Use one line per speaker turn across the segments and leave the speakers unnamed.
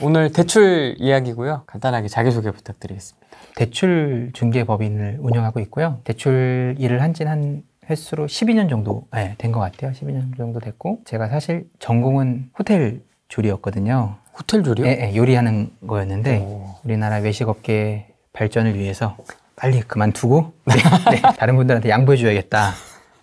오늘 대출 이야기고요. 간단하게 자기소개 부탁드리겠습니다. 대출 중개 법인을 운영하고 있고요. 대출 일을 한지는 한 횟수로 12년 정도 네, 예, 된것 같아요. 12년 정도 됐고 제가 사실 전공은 호텔 조리였거든요. 호텔 조리요? 예, 예, 요리하는 거였는데 오. 우리나라 외식업계 발전을 위해서 빨리 그만두고 네, 네, 다른 분들한테 양보해줘야겠다.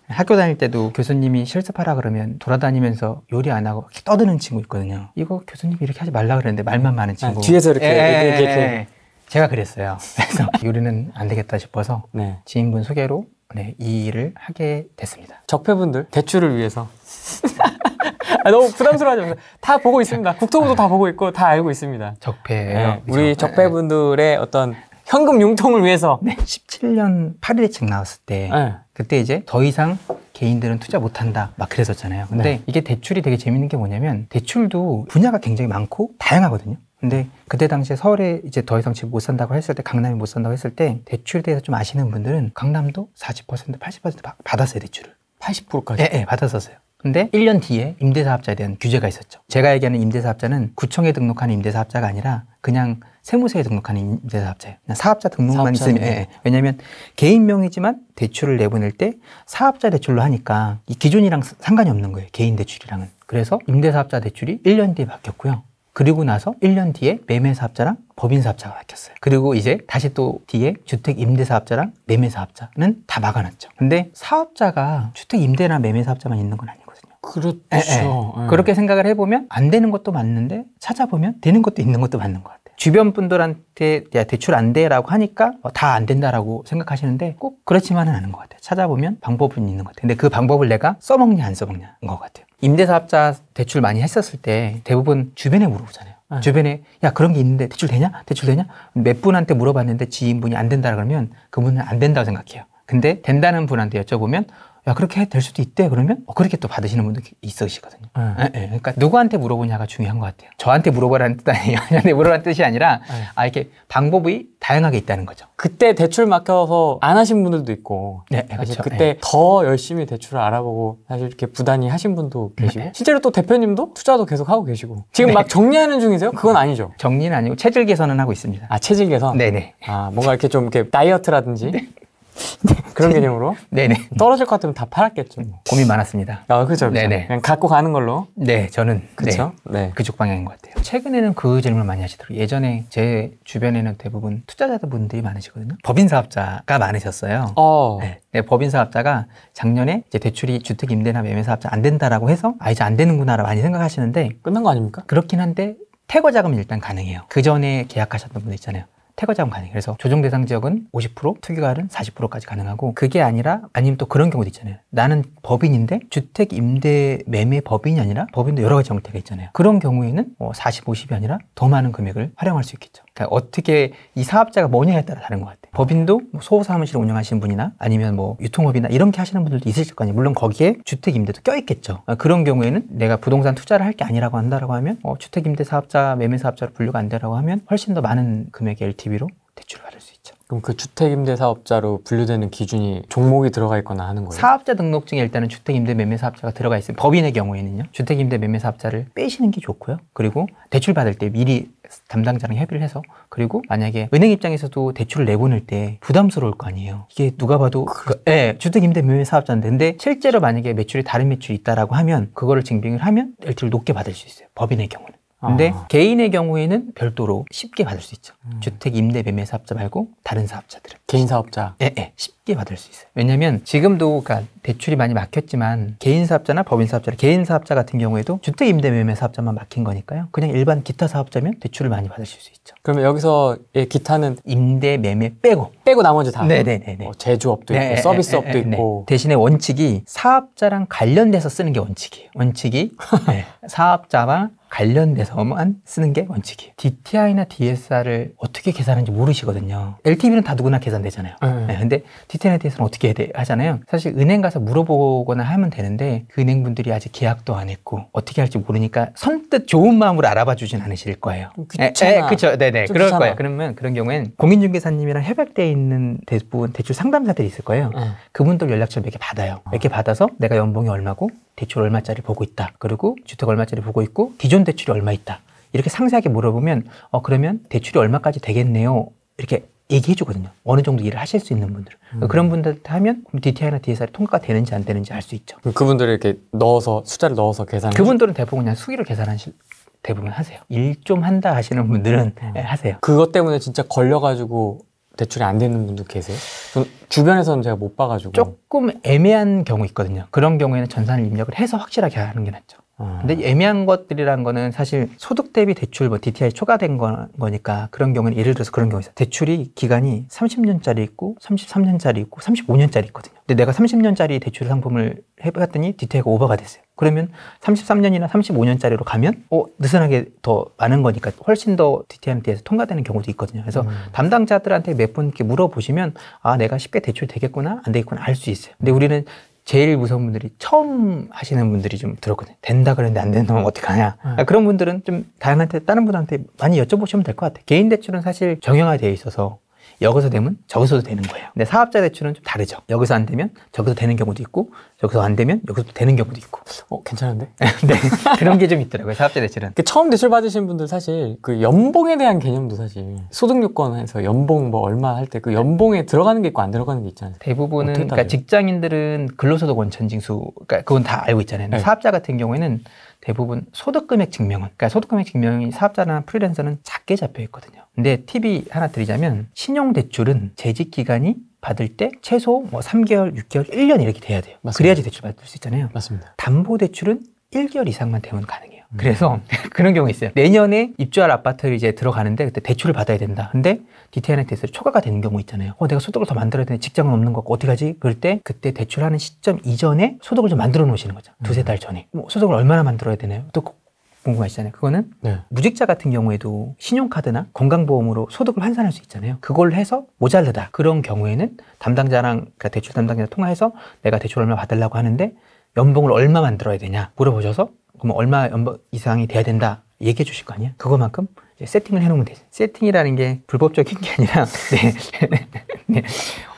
학교 다닐 때도 교수님이 실습하라 그러면 돌아다니면서 요리 안 하고 떠드는 친구 있거든요. 이거 교수님이 이렇게 하지 말라 그랬는데 말만 많은 아, 친구. 아, 뒤에서 이렇게, 에이, 예, 예, 이렇게, 이렇게. 에이. 예, 제가 그랬어요. 그래서 요리는 안 되겠다
싶어서 네. 지인분 소개로 네, 이 일을 하게 됐습니다. 적폐분들 대출을 위해서 아, 너무 부담스러워하지 마다 보고 있습니다. 국토부도 다 보고 있고 다 알고 있습니다. 적폐예요. 네, 우리 적폐분들의 어떤 현금 융통을 위해서. 네,
17년 8일 대책 나왔을 때 네. 그때 이제 더 이상 개인들은 투자 못한다 막 그랬었잖아요. 근데 네. 이게 대출이 되게 재밌는 게 뭐냐면 대출도 분야가 굉장히 많고 다양하거든요. 근데 그때 당시에 서울에 이제 더 이상 집 못 산다고 했을 때 강남에 못 산다고 했을 때 대출에 대해서 좀 아시는 분들은 강남도 40% 80% 받았어요 대출을. 80%까지? 예, 예 받았었어요. 근데 1년 뒤에 임대사업자에 대한 규제가 있었죠. 제가 얘기하는 임대사업자는 구청에 등록한 임대사업자가 아니라 그냥 세무서에 등록한 임대사업자예요. 사업자 등록만 있으면 예, 예. 왜냐하면 개인 명의지만 대출을 내보낼 때 사업자 대출로 하니까 이 기준이랑 상관이 없는 거예요. 개인 대출이랑은. 그래서 임대사업자 대출이 1년 뒤에 바뀌었고요. 그리고 나서 1년 뒤에 매매사업자랑 법인사업자가 바뀌었어요. 그리고 이제 다시 또 뒤에 주택임대사업자랑 매매사업자는 다 막아놨죠. 근데 사업자가 주택임대나 매매사업자만 있는 건 아니에요. 그렇죠. 에, 에. 에. 그렇게 생각을 해보면 안 되는 것도 맞는데 찾아보면 되는 것도 있는 것도 맞는 것 같아요. 주변 분들한테 야, 대출 안 돼라고 하니까 어, 다안 된다라고 생각하시는데 꼭 그렇지만은 않은 것 같아요. 찾아보면 방법은 있는 것 같아요. 근데 그 방법을 내가 써먹냐 안 써먹냐인 것 같아요. 임대사업자 대출 많이 했었을 때 대부분 주변에 물어보잖아요. 네. 주변에 야 그런 게 있는데 대출 되냐? 대출 되냐? 몇 분한테 물어봤는데 지인분이 안 된다 그러면 그분은 안 된다고 생각해요. 근데 된다는 분한테 여쭤보면 야 그렇게 될 수도 있대 그러면 어, 그렇게 또 받으시는 분도 있으시거든요. 네. 네, 네. 그러니까 누구한테 물어보냐가 중요한 것 같아요. 저한테 물어보라는 뜻 아니에요.
저한테 물어라는 뜻이 아니라 네. 아 이렇게 방법이 다양하게 있다는 거죠. 그때 대출 막혀서 안 하신 분들도 있고 네, 그렇죠. 그때 예. 더 열심히 대출을 알아보고 사실 이렇게 부단히 하신 분도 네. 계시고 실제로 또 대표님도 투자도 계속 하고 계시고 지금 네. 막 정리하는 중이세요? 그건 아니죠. 정리는 아니고 체질 개선은 하고 있습니다. 아 체질 개선? 네네. 아 뭔가 이렇게 좀 이렇게 다이어트라든지 그런 개념으로? 네네. 떨어질 것 같으면 다 팔았겠죠. 뭐.
고민 많았습니다. 아, 그죠. 그렇죠. 네네. 그냥 갖고 가는 걸로? 네, 저는. 네, 그쵸? 네. 네. 그쪽 방향인 것
같아요. 최근에는
그 질문을 많이 하시더라고요. 예전에 제 주변에는 대부분 투자자분들이 많으시거든요. 법인 사업자가 많으셨어요. 어. 네. 네, 법인 사업자가 작년에 이제 대출이 주택 임대나 매매 사업자 안 된다라고 해서 아, 이제 안 되는구나라 많이 생각하시는데 끝난 거 아닙니까? 그렇긴 한데 태거 자금은 일단 가능해요. 그 전에 계약하셨던 분들 있잖아요. 태거 자금 가능. 그래서 조정 대상 지역은 50%, 투기가율은 40%까지 가능하고 그게 아니라 아니면 또 그런 경우도 있잖아요. 나는 법인인데 주택 임대 매매 법인이 아니라 법인도 여러 가지 형태가 있잖아요. 그런 경우에는 뭐 40, 50이 아니라 더 많은 금액을 활용할 수 있겠죠. 그러니까 어떻게 이 사업자가 뭐냐에 따라 다른 것 같아요. 법인도 뭐 소호사무실 운영하시는 분이나 아니면 뭐 유통업이나 이렇게 하시는 분들도 있으실 거 아니에요 물론 거기에 주택임대도 껴있겠죠 아, 그런 경우에는 내가 부동산 투자를 할 게 아니라고 한다라고 하면 어, 주택임대 사업자 매매사업자로 분류가 안 되라고 하면 훨씬 더 많은 금액의 LTV로 대출을 받을 그럼 그 주택임대사업자로 분류되는 기준이 종목이 들어가 있거나 하는 거예요? 사업자 등록증에 일단은 주택임대 매매사업자가 들어가 있어요 법인의 경우에는요. 주택임대 매매사업자를 빼시는 게 좋고요. 그리고 대출 받을 때 미리 담당자랑 협의를 해서 그리고 만약에 은행 입장에서도 대출을 내보낼 때 부담스러울 거 아니에요. 이게 누가 봐도 그... 그렇죠. 예, 주택임대 매매 사업자인데 근데 실제로 만약에 매출이 다른 매출이 있다라고 하면 그거를 증빙을 하면 대출을 높게 받을 수 있어요. 법인의 경우는. 근데 아. 개인의 경우에는 별도로 쉽게 받을 수 있죠. 음. 주택 임대 매매 사업자 말고 다른 사업자들은 개인 사업자. 예, 예. 쉽게 받을 수 있어요. 왜냐면 지금도 그러니까 대출이 많이 막혔지만 개인 사업자나 법인 사업자, 개인 사업자 같은 경우에도 주택 임대 매매 사업자만 막힌 거니까요. 그냥 일반 기타 사업자면 대출을
많이 받으실 수 있죠. 그러면 여기서 예, 기타는 임대 매매 빼고 빼고 나머지 다. 네네네. 네, 네, 네. 뭐 제조업도 네 있고 서비스업도 네네네. 있고
대신에 원칙이 사업자랑 관련돼서 쓰는 게 원칙이에요. 원칙이 네. 사업자와 관련돼서만 쓰는 게 원칙이에요. DTI나 DSR을 어떻게 계산하는지 모르시거든요. LTV는 다 누구나 계산되잖아요. 네, 네 근데 DTI나 DSR은 어떻게 돼, 하잖아요. 사실 은행 가서 물어보거나 하면 되는데 그 은행분들이 아직 계약도 안 했고 어떻게 할지 모르니까 선뜻 좋은 마음으로 알아봐 주진 않으실 거예요. 예, 귀찮아. 예, 그렇 네네. 그럴 귀찮아. 거예요. 그러면 그런 경우엔 공인중개사님이랑 협약돼 있는 대부분 대출 상담사들이 있을 거예요. 음. 그분들 연락처 몇개 받아요. 몇 개 받아서 내가 연봉이 얼마고 대출 얼마짜리 보고 있다. 그리고 주택 얼마짜리 보고 있고 기존 대출이 얼마 있다. 이렇게 상세하게 물어보면 어 그러면 대출이 얼마까지 되겠네요. 이렇게 얘기해 주거든요. 어느 정도 일을 하실 수 있는 분들. 음. 그러니까 그런 분들한테 하면 그럼 DTI나 DSR이 통과가 되는지 안 되는지 알 수 있죠.
그분들을 이렇게 넣어서 숫자를 넣어서 계산 그분들은
대부분 그냥 수기를 계산하실 대부분 하세요. 일 좀 한다 하시는 분들은 음.
예, 하세요. 그것 때문에 진짜 걸려가지고 대출이 안 되는 분도 계세요? 주변에서는 제가 못 봐가지고 조금
애매한 경우 있거든요. 그런 경우에는 전산을 입력을 해서 확실하게 하는 게 낫죠. 근데 아. 애매한 것들이란 거는 사실 소득 대비 대출 뭐 DTI 초과된 거, 니까 그런 경우는 예를 들어서 그런 경우 있어요. 대출이 기간이 30년짜리 있고 33년짜리 있고 35년짜리 있거든요. 근데 내가 30년짜리 대출 상품을 해봤더니 DTI가 오버가 됐어요. 그러면 33년이나 35년짜리로 가면 어 느슨하게 더 많은 거니까 훨씬 더 d t m 한테서 통과되는 경우도 있거든요. 그래서 음. 담당자들한테 몇분 이렇게 물어보시면 아 내가 쉽게 대출 되겠구나 안 되겠구나 알 수 있어요. 근데 우리는 제일 무서운 분들이 처음 하시는 분들이 좀 들었거든요. 된다 그랬는데 안 된다면 어떡하냐. 네. 그러니까 그런 분들은 좀다양 한테 다른 분한테 많이 여쭤보시면 될 것 같아요. 개인 대출은 사실 정형화되어 있어서 여기서 되면 저기서도 되는 거예요. 근데 사업자 대출은 좀 다르죠. 여기서 안 되면 저기서 되는 경우도 있고 여기서 안 되면 여기서 도 되는 경우도 있고.
어 괜찮은데? 네 그런 게 좀
있더라고요. 사업자 대출은.
그 처음 대출 받으신 분들 사실 그 연봉에 대한 개념도 사실 소득 요건에서 연봉 뭐 얼마 할 때그 네. 연봉에 들어가는 게 있고 안 들어가는 게 있잖아요. 대부분은 그러니까 직장인들은 근로소득 원천징수 그러니까 그건 다 알고 있잖아요.
네. 사업자 같은 경우에는 대부분 소득금액 증명은 그러니까 소득금액 증명이 사업자나 프리랜서는 작게 잡혀 있거든요. 근데 팁이 하나 드리자면 신용대출은 재직 기간이 받을 때 최소 뭐 3개월, 6개월, 1년 이렇게 돼야 돼요. 맞습니다. 그래야지 대출 받을 수 있잖아요. 맞습니다. 담보대출은 1개월 이상만 되면 가능해요. 음. 그래서 그런 경우 가 있어요. 내년에 입주할 아파트를 이제 들어가는데 그때 대출을 받아야 된다. 근데 디테일한 대출 초과가 되는 경우 있잖아요. 어, 내가 소득을 더 만들어야 되는데 직장은 없는 거고 어떻게 하지? 그럴 때 그때 대출하는 시점 이전에 소득을 좀 만들어 놓으시는 거죠. 음. 두세 달 전에. 뭐 소득을 얼마나 만들어야 되나요? 또 궁금하시잖아요. 그거는 네. 무직자 같은 경우에도 신용카드나 건강보험으로 소득을 환산할 수 있잖아요. 그걸 해서 모자르다. 그런 경우에는 담당자랑, 그러니까 대출 담당자 통화해서 내가 대출 얼마 받으려고 하는데 연봉을 얼마 만들어야 되냐 물어보셔서 그럼 얼마 연봉 이상이 돼야 된다 얘기해 주실 거 아니야? 그거만큼 세팅을 해놓으면 되지. 세팅이라는 게 불법적인 게 아니라 네. 네.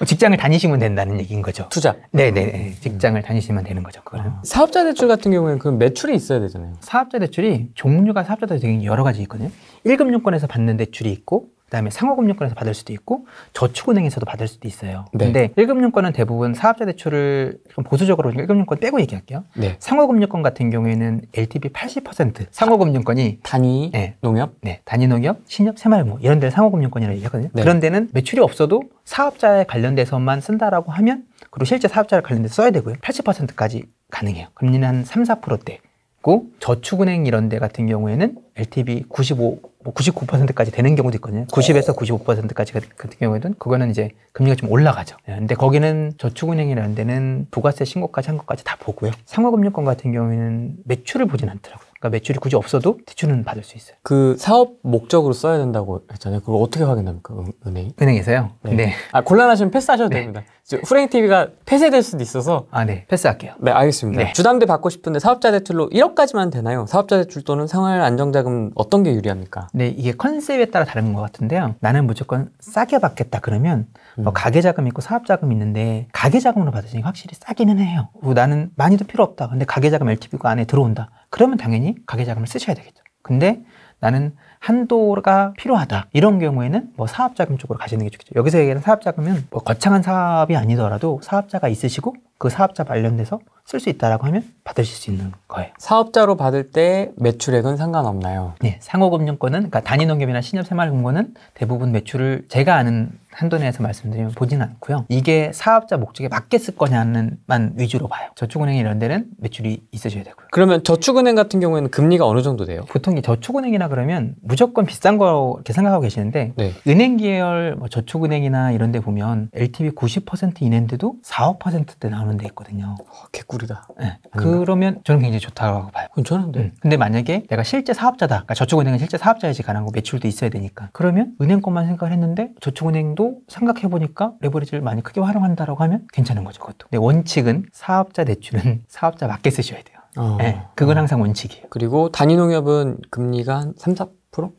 어, 직장을 다니시면 된다는 얘기인 거죠. 투자. 네네. 네, 네. 직장을 다니시면 되는 거죠. 그거는. 아, 사업자 대출 같은 경우에는 그 매출이 있어야 되잖아요. 사업자 대출이 종류가 사업자 대출이 여러 가지 있거든요. 1금 용건에서 받는 대출이 있고 그다음에 상호금융권에서 받을 수도 있고 저축은행에서도 받을 수도 있어요. 네. 근데 1금융권은 대부분 사업자 대출을 보수적으로 1금융권 빼고 얘기할게요. 네. 상호금융권 같은 경우에는 LTV 80% 상호금융권이 단위 네. 농협, 네 단위 농협, 신협, 새마을모 이런 데는 상호금융권이라고 얘기하거든요. 네. 그런 데는 매출이 없어도 사업자에 관련돼서만 쓴다라고 하면 그리고 실제 사업자를 관련돼서 써야 되고요. 80%까지 가능해요. 금리는 한 3, 4%대. 있고 저축은행 이런 데 같은 경우에는 LTV 95, 뭐 99%까지 되는 경우도 있거든요. 90에서 95%까지 같은 경우에는 그거는 이제 금리가 좀 올라가죠. 예, 근데 거기는 저축은행이라는 데는 부가세 신고까지 한 것까지 다 보고요. 상호금융권 같은
경우에는 매출을 보진 않더라고요. 그러니까 매출이 굳이 없어도 대출은 받을 수 있어요. 그 사업 목적으로 써야 된다고 했잖아요. 그걸 어떻게 확인합니까? 음, 은, 행이 은행에서요? 네. 네. 아, 곤란하시면 패스하셔도 네. 됩니다. 후레 TV가 폐쇄될 수도 있어서 아, 네. 패스할게요. 네, 알겠습니다. 네. 주담대 받고 싶은데 사업자 대출로 1억까지만 되나요? 사업자 대출 또는 생활 안정자금 어떤 게 유리합니까? 네, 이게
컨셉에 따라 다른 것 같은데요. 나는 무조건 싸게 받겠다 그러면 음. 어, 가계 자금 있고 사업 자금 있는데 가계 자금으로 받으시니 확실히 싸기는 해요. 어, 나는 많이도 필요 없다. 근데 가계 자금 LTV가 그 안에 들어온다. 그러면 당연히 가계 자금을 쓰셔야 되겠죠. 근데 나는 한도가 필요하다. 이런 경우에는 뭐 사업자금 쪽으로 가시는 게 좋겠죠. 여기서 얘기하는 사업자금은 뭐 거창한 사업이 아니더라도 사업자가 있으시고 그 사업자 관련돼서 쓸 수 있다라고 하면 받으실 수 있는 거예요. 사업자로 받을 때 매출액은 상관없나요? 네, 상호금융권은 그러니까 단위농협이나 신협 새마을금고는 대부분 매출을 제가 아는 한도내에서 말씀드리면 보진 않고요. 이게 사업자 목적에 맞게 쓸 거냐는만 위주로 봐요. 저축은행 이런 데는 매출이 있어줘야 되고요. 그러면 저축은행 같은 경우에는 금리가 어느 정도 돼요? 보통 저축은행이나 그러면 무조건 비싼 거 이렇게 생각하고 계시는데 네. 은행 계열 뭐 저축은행이나 이런 데 보면 LTV 90% 이내인데도 4, 5%대 나오는 데 있거든요. 어, 개꿀이다. 네. 그러면 저는 굉장히 좋다고 봐요. 괜찮은데. 음. 근데 만약에 내가 실제 사업자다. 그러니까 저축은행은 실제 사업자야지 가능하고 매출도 있어야 되니까. 그러면 은행 것만 생각을 했는데 저축은행도 생각해보니까 레버리지를 많이 크게 활용한다라고 하면 괜찮은 거죠, 그것도. 근데 원칙은 사업자 대출은 사업자 맞게 쓰셔야 돼요. 어. 네, 그건 어. 항상 원칙이에요. 그리고 단위농협은 금리가 한 3, 4?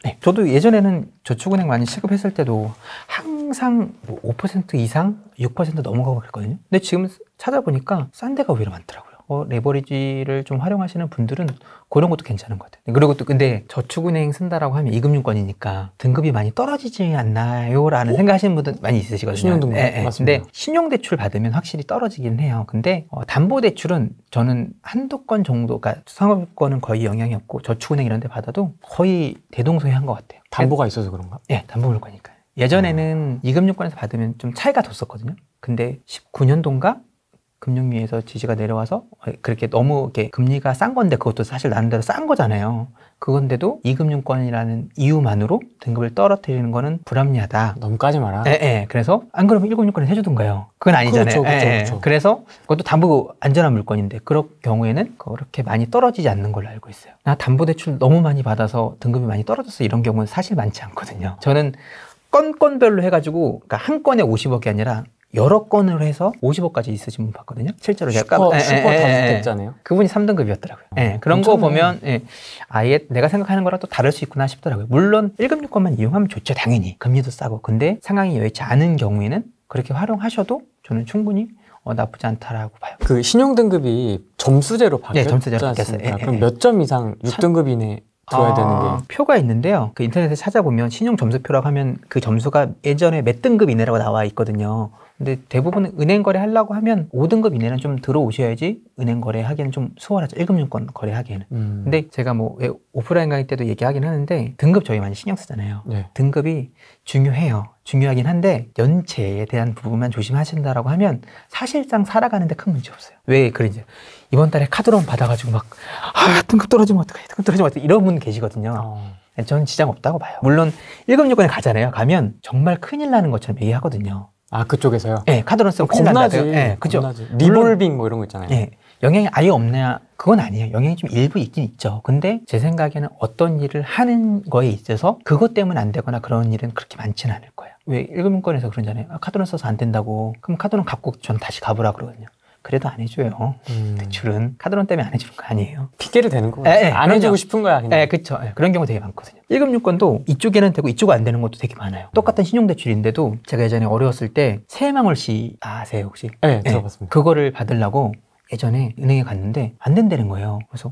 네. 저도 예전에는 저축은행 많이 취급했을 때도 항상 뭐5% 이상, 6% 넘어가고 그랬거든요. 근데 지금 찾아보니까 싼 데가 오히려 많더라고요. 어, 레버리지를 좀 활용하시는 분들은 그런 것도 괜찮은 것 같아요. 그리고 또 근데 저축은행 쓴다라고 하면 이금융권이니까 등급이 많이 떨어지지 않나요라는 오? 어? 생각하시는 분들 많이 있으시거든요. 신용등급 네, 네. 맞습니다. 근데 신용대출 받으면 확실히 떨어지긴 해요. 근데 어, 담보대출은 저는 한두 건 정도가 그러니까 상업권은 거의 영향이 없고 저축은행 이런 데 받아도 거의 대동소이한 것 같아요. 담보가 있어서 그런가? 예, 네, 담보 물거니까 예전에는 음. 이금융권에서 받으면 좀 차이가 뒀었거든요. 근데 19년도인가 금융위에서 지시가 내려와서 아, 그렇게 너무 이렇게 금리가 싼 건데 그것도 사실 나름대로 싼 거잖아요. 그건데도 이금융권이라는 이유만으로 등급을 떨어뜨리는 거는 불합리하다. 너무 까지 마라. 예, 예. 그래서 안 그러면 일0 6권을 해주던가요. 그건 아니잖아요. 그렇죠, 그렇죠, 예, 예. 그렇죠. 그래서 그것도 담보 안전한 물건인데 그럴 경우에는 그렇게 많이 떨어지지 않는 걸로 알고 있어요. 나 담보대출 너무 많이 받아서 등급이 많이 떨어졌어 이런 경우는 사실 많지 않거든요. 저는 건건별로 해가지고 그러니까 한 건에 50억이 아니라 여러 건으로 해서 50억까지 있으신 분 봤거든요. 실제로 제가 슈퍼, 예, 예, 슈퍼 다주택자네요. 예, 그분이 3등급이었더라고요. 예, 그런 거 보면 예, 아예 내가 생각하는 거랑 또 다를 수 있구나 싶더라고요. 물론 1급 요건만 이용하면 좋죠, 당연히. 금리도 싸고. 근데 상황이 여의치 않은 경우에는 그렇게 활용하셔도 저는 충분히 어, 나쁘지 않다라고 봐요. 그 신용 등급이 네, 점수제로 바뀌었지 네, 점수제로 바뀌었어요. 예, 그럼 몇 점 이상 6등급 이내 들어야 아, 되는 게 아, 표가 있는데요. 그 인터넷에 찾아보면 신용 점수표라고 하면 그 점수가 예전에 몇 등급 이내라고 나와 있거든요. 근데 대부분 은행 거래 하려고 하면 5등급 이내는 좀 들어오셔야지 은행 거래 하기에는 좀 수월하죠. 1금융권 거래하기에는. 음. 근데 제가 뭐 오프라인 강의 때도 얘기하긴 하는데 등급 저희 많이 신경 쓰잖아요. 네. 등급이 중요해요. 중요하긴 한데 연체에 대한 부분만 조심하신다라고 하면 사실상 살아가는데 큰 문제 없어요. 왜 그런지 이번 달에 카드론 받아가지고 막 아, 등급 떨어지면 어떡해, 등급 떨어지면 어떡해 이런 분 계시거든요. 어. 저는 지장 없다고 봐요. 물론 1급유권에 가잖아요. 가면 정말 큰일 나는 것처럼 얘기하거든요. 아 그쪽에서요? 네, 카드론 쓰면 큰일 난다요 네, 그죠. 리볼빙 뭐 이런 거 있잖아요. 네, 영향이 아예 없냐? 그건 아니에요. 영향이 좀 일부 있긴 있죠. 근데 제 생각에는 어떤 일을 하는 거에 있어서 그것 때문에 안 되거나 그런 일은 그렇게 많지는 않을 거예요. 왜 일금권에서 그런잖아요. 아, 카드론 써서 안 된다고. 그럼 카드론갖고전 다시 가보라 그러거든요. 그래도 안 해줘요. 음. 대출은 카드론 때문에 안 해주는 거 아니에요. 핑계를 대는 거예요. 에, 예, 에, 예, 안 해주고 싶은 거야. 그냥. 에, 예, 그쵸. 에, 그런 경우 되게 많거든요. 1금융권도 이쪽에는 되고 이쪽은 안 되는 것도 되게 많아요. 똑같은 신용대출인데도 제가 예전에 어려웠을 때새망월시 아세요 혹시? 네, 들어봤습니다. 그거를 받으려고 예전에 은행에 갔는데 안 된다는 거예요. 그래서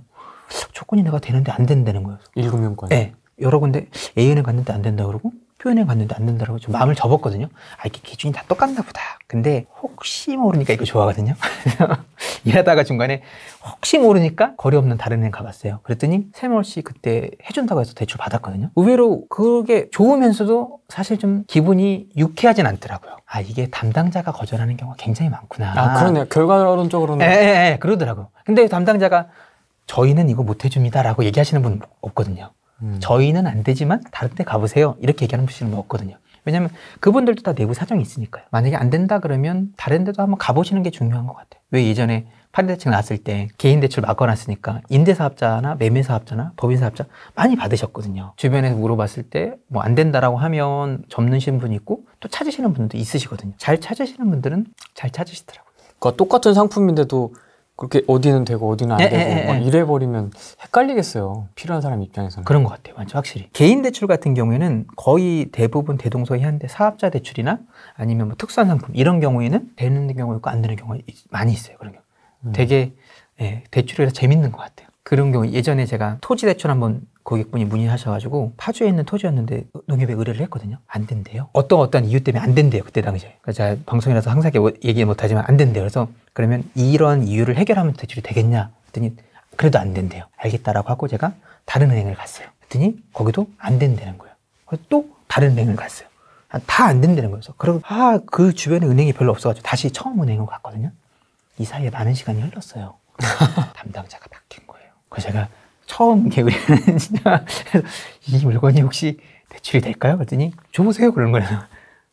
조건이 내가 되는데 안 된다는 거예요. 1금융권? 네. 여러 군데 A은행 갔는데 안 된다 그러고 표현해 봤는데 안 된다라고 좀 마음을 접었거든요. 아, 이게 기준이 다 똑같나 보다. 근데 혹시 모르니까 이거 좋아하거든요. 일하다가 중간에 혹시 모르니까 거리 없는 다른 애 가봤어요. 그랬더니 세월 씨 그때 해준다고 해서 대출 받았거든요. 의외로 그게 좋으면서도 사실 좀 기분이 유쾌하진 않더라고요. 아, 이게 담당자가 거절하는 경우가 굉장히 많구나. 아, 그러네요.
결과론적으로는. 예, 예,
예, 그러더라고요. 근데 담당자가 저희는 이거 못 해줍니다라고 얘기하시는 분 없거든요. 음. 저희는 안 되지만 다른 데 가보세요. 이렇게 얘기하는 분들은 없거든요. 왜냐면 하 그분들도 다 내부 사정이 있으니까요. 만약에 안 된다 그러면 다른 데도 한번 가보시는 게 중요한 것 같아요. 왜 예전에 파리대책 나왔을 때 개인 대출 막아놨으니까 임대사업자나 매매사업자나 법인사업자 많이 받으셨거든요. 주변에서 물어봤을 때 뭐 안 된다라고 하면 접는신 분이 있고 또 찾으시는 분도 있으시거든요. 잘 찾으시는 분들은
잘 찾으시더라고요. 그러니까 똑같은 상품인데도 그렇게 어디는 되고 어디는 안 에, 네, 되고 에, 네, 에, 네, 막 이래 버리면 헷갈리겠어요. 필요한 사람 입장에서는. 그런 것 같아요. 맞죠. 확실히. 개인 대출 같은
경우에는 거의 대부분 대동소이 한데 사업자 대출이나 아니면 뭐 특수한 상품 이런 경우에는 되는 경우가 있고 안 되는 경우가 많이 있어요. 그런 경우. 음. 되게 예, 대출이라 재밌는 것 같아요. 그런 경우 예전에 제가 토지 대출 한번 고객분이 문의하셔가지고 파주에 있는 토지였는데 농협에 의뢰를 했거든요. 안 된대요. 어떤 어떤 이유 때문에 안 된대요. 그때 당시에. 그러니까 제가 방송이라서 항상 뭐 얘기 못하지만 안 된대요. 그래서 그러면 이런 이유를 해결하면 대출이 되겠냐? 그랬더니 그래도 안 된대요. 알겠다라고 하고 제가 다른 은행을 갔어요. 그랬더니 거기도 안 된다는 거예요. 그래서 또 다른 은행을 갔어요. 아, 다안 된다는 거예요. 그래서 아, 그 주변에 은행이 별로 없어가지고 다시 처음 은행으로 갔거든요. 이 사이에 많은 시간이 흘렀어요. 담당자가 바뀐 거예요. 그래서 제가 처음 개구리는 진짜 이 물건이 혹시 대출이 될까요? 그랬더니 줘보세요 그런 거예요.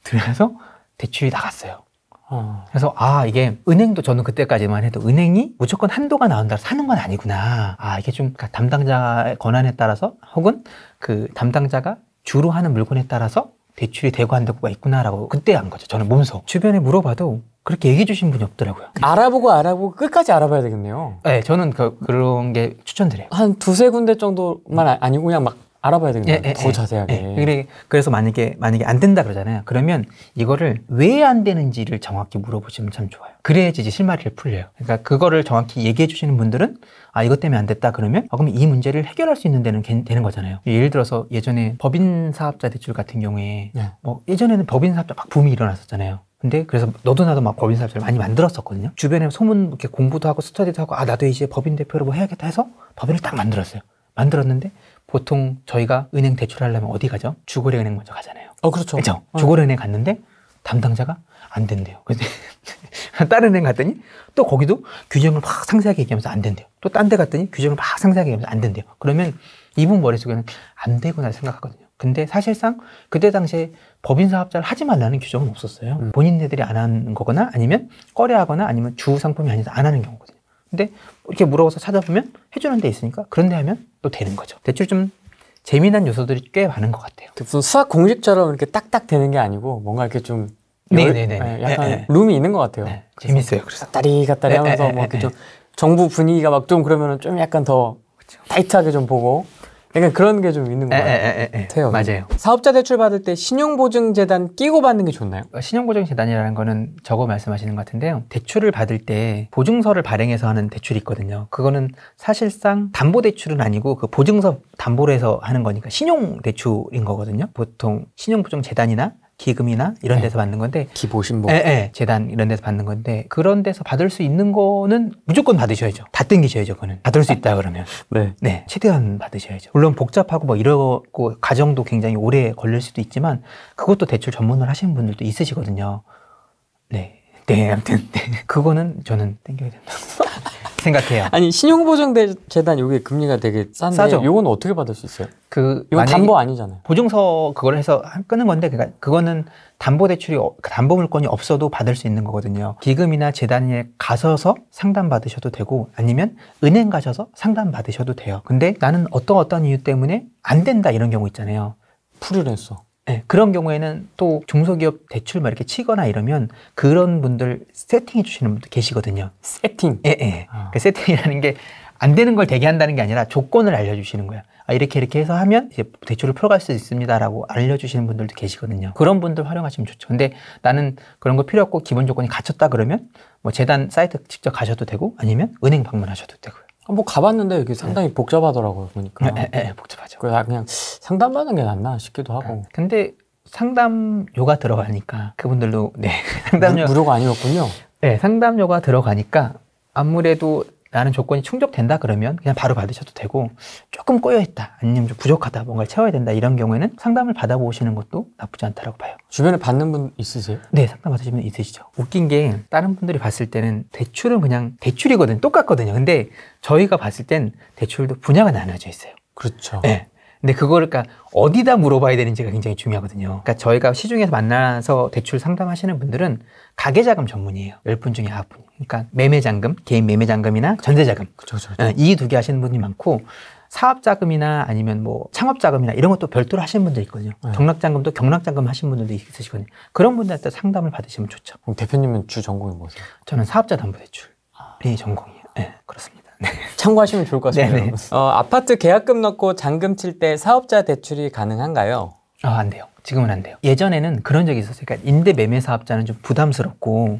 그래서 대출이 나갔어요. 어. 그래서 아 이게 은행도 저는 그때까지만 해도 은행이 무조건 한도가 나온다 사는 건 아니구나. 아 이게 좀 그 담당자의 권한에 따라서 혹은 그 담당자가 주로 하는 물건에 따라서 대출이 되고 안되고가 있구나라고 그때 안 거죠. 저는 몸소. 주변에 물어봐도
그렇게 얘기해 주신 분이 없더라고요. 알아보고 알아보고 끝까지 알아봐야 되겠네요. 네, 저는 그, 런게 추천드려요. 한 두세 군데 정도만 아, 아니고 그냥 막 알아봐야 되겠네요. 예, 예, 더 예, 자세하게.
예. 그래서 만약에 만약에 안 된다 그러잖아요. 그러면 이거를 왜 안 되는지를 정확히 물어보시면 참 좋아요. 그래야지 이제 실마리를 풀려요. 그러니까 그거를 정확히 얘기해 주시는 분들은 아 이것 때문에 안 됐다 그러면 아, 그럼 이 문제를 해결할 수 있는 데는 되는 거잖아요. 예를 들어서 예전에 법인 사업자 대출 같은 경우에 예. 뭐 예전에는 법인 사업자 막 붐이 일어났었잖아요. 근데 그래서 너도 나도 막 법인 사업자를 많이 만들었었거든요. 주변에 소문 이렇게 공부도 하고 스터디도 하고 아 나도 이제 법인 대표로 뭐 해야겠다 해서 법인을 딱 만들었어요. 만들었는데 보통 저희가 은행 대출하려면 어디 가죠? 주거래 은행 먼저 가잖아요. 어, 그렇죠. 그렇죠. 어. 주거래 은행 갔는데 담당자가 안 된대요. 그래서 다른 은행 갔더니 또 거기도 규정을 막 상세하게 얘기하면서 안 된대요. 또딴데 갔더니 규정을 막 상세하게 얘기하면서 안 된대요. 그러면 이분 머릿속에는 안 되구나 생각하거든요. 근데 사실상 그때 당시에 법인 사업자를 하지 말라는 규정은 없었어요. 음. 본인네들이 안 하는 거거나 아니면 꺼려하거나 아니면 주 상품이 아니라안 하는 경우거든요. 근데 이렇게 물어서 찾아보면 해주는 데 있으니까 그런 데 하면 또 되는 거죠. 대출 좀 재미난 요소들이 꽤 많은 것 같아요.
무슨 수학 공식처럼 이렇게 딱딱 되는 게 아니고 뭔가 이렇게 좀
네, 열, 네네네 네, 네. 약간 네네.
룸이 있는 것 같아요. 네. 그래서 재밌어요. 그래서 따리 갔다리 하면서 뭐 이렇게 좀 정부 분위기가 막 좀 그러면은 좀 약간 더 그쵸. 타이트하게 좀 보고 약간 그런 게 좀 있는 거 같아요. 맞아요. 사업자 대출 받을 때 신용보증재단 끼고 받는 게 좋나요? 어, 신용보증재단이라는 거는 저거
말씀하시는 것 같은데요. 대출을 받을 때 보증서를 발행해서 하는 대출이 있거든요. 그거는 사실상 담보대출은 아니고 그 보증서 담보로 해서 하는 거니까 신용대출인 거거든요. 보통 신용보증재단이나 기금이나 이런 어. 데서 받는 건데 기보신보 예, 예, 재단 이런 데서 받는 건데 그런 데서 받을 수 있는 거는 무조건 받으셔야죠 다 땡기셔야죠 그거는 받을 수 있다 그러면 네. 네 최대한 받으셔야죠 물론 복잡하고 뭐 이러고 가정도 굉장히 오래 걸릴 수도 있지만 그것도 대출 전문을 하시는 분들도 있으시거든요 네
네, 아무튼 네.
그거는 저는 땡겨야 된다고
생각해요. 아니 신용보증재단 요게 금리가 되게 싼데 싸죠. 요건 어떻게 받을 수 있어요? 그 이건 담보 아니잖아요. 보증서
그걸 해서 끊는 건데 그러니까 그거는 담보 대출이 어, 그 담보 물건이 없어도 받을 수 있는 거거든요. 기금이나 재단에 가서서 상담 받으셔도 되고 아니면 은행 가셔서 상담 받으셔도 돼요. 근데 나는 어떤 어떤 이유 때문에 안 된다 이런 경우 있잖아요. 풀리 냈어. 네, 그런 경우에는 또 중소기업 대출 막 이렇게 치거나 이러면 그런 분들 세팅해 주시는 분도 계시거든요. 세팅? 예, 예. 아. 그 세팅이라는 게 안 되는 걸 대기한다는 게 아니라 조건을 알려주시는 거예요. 아, 이렇게 이렇게 해서 하면 이제 대출을 풀어갈 수 있습니다라고 알려주시는 분들도 계시거든요. 그런 분들 활용하시면 좋죠. 근데 나는 그런 거 필요 없고 기본 조건이 갖췄다 그러면 뭐 재단 사이트 직접 가셔도 되고 아니면 은행 방문하셔도 되고 한번 뭐 가봤는데
이게 상당히 네. 복잡하더라고요 보니까 아, 에, 에, 에, 복잡하죠 그래 아, 그냥 상담받는 게 낫나 싶기도 아, 하고 아, 근데
상담료가
들어가니까 그분들도 네 상담료 무료가 아니었군요
네 상담료가 들어가니까 아무래도 라는 조건이 충족된다 그러면 그냥 바로 받으셔도 되고 조금 꼬여있다 아니면 좀 부족하다 뭔가를 채워야 된다 이런 경우에는 상담을 받아보시는 것도 나쁘지 않다라고 봐요 주변에 받는 분 있으세요? 네 상담 받으시면 있으시죠 웃긴 게 다른 분들이 봤을 때는 대출은 그냥 대출이거든 똑같거든요 근데 저희가 봤을 땐 대출도 분야가 나눠져 있어요 그렇죠 네. 근데 그거를 그러니까 어디다 물어봐야 되는지가 굉장히 중요하거든요. 그러니까 저희가 시중에서 만나서 대출 상담하시는 분들은 가계자금 전문이에요. 열 분 중에 아 분. 그러니까 매매자금 개인 매매자금이나 그렇죠. 전세자금. 그쵸, 그렇죠, 그이두개 그렇죠, 예, 하시는 분이 많고 사업자금이나 아니면 뭐 창업자금이나 이런 것도 별도로 하시는 분들 있거든요. 네. 경락자금도 경락자금 하신 분들도 있으시거든요. 그런 분들한테 상담을 받으시면 좋죠. 그럼 대표님은 주 전공이 뭐세요? 저는 사업자 담보대출이 아... 전공이에요. 네, 그렇습니다.
네. 참고하시면 좋을 것 같습니다. 어, 아파트 계약금 넣고 잔금 칠 때 사업자 대출이 가능한가요?
아, 안 돼요. 지금은 안 돼요. 예전에는 그런 적이 있었어요. 그러니까 임대 매매 사업자는 좀 부담스럽고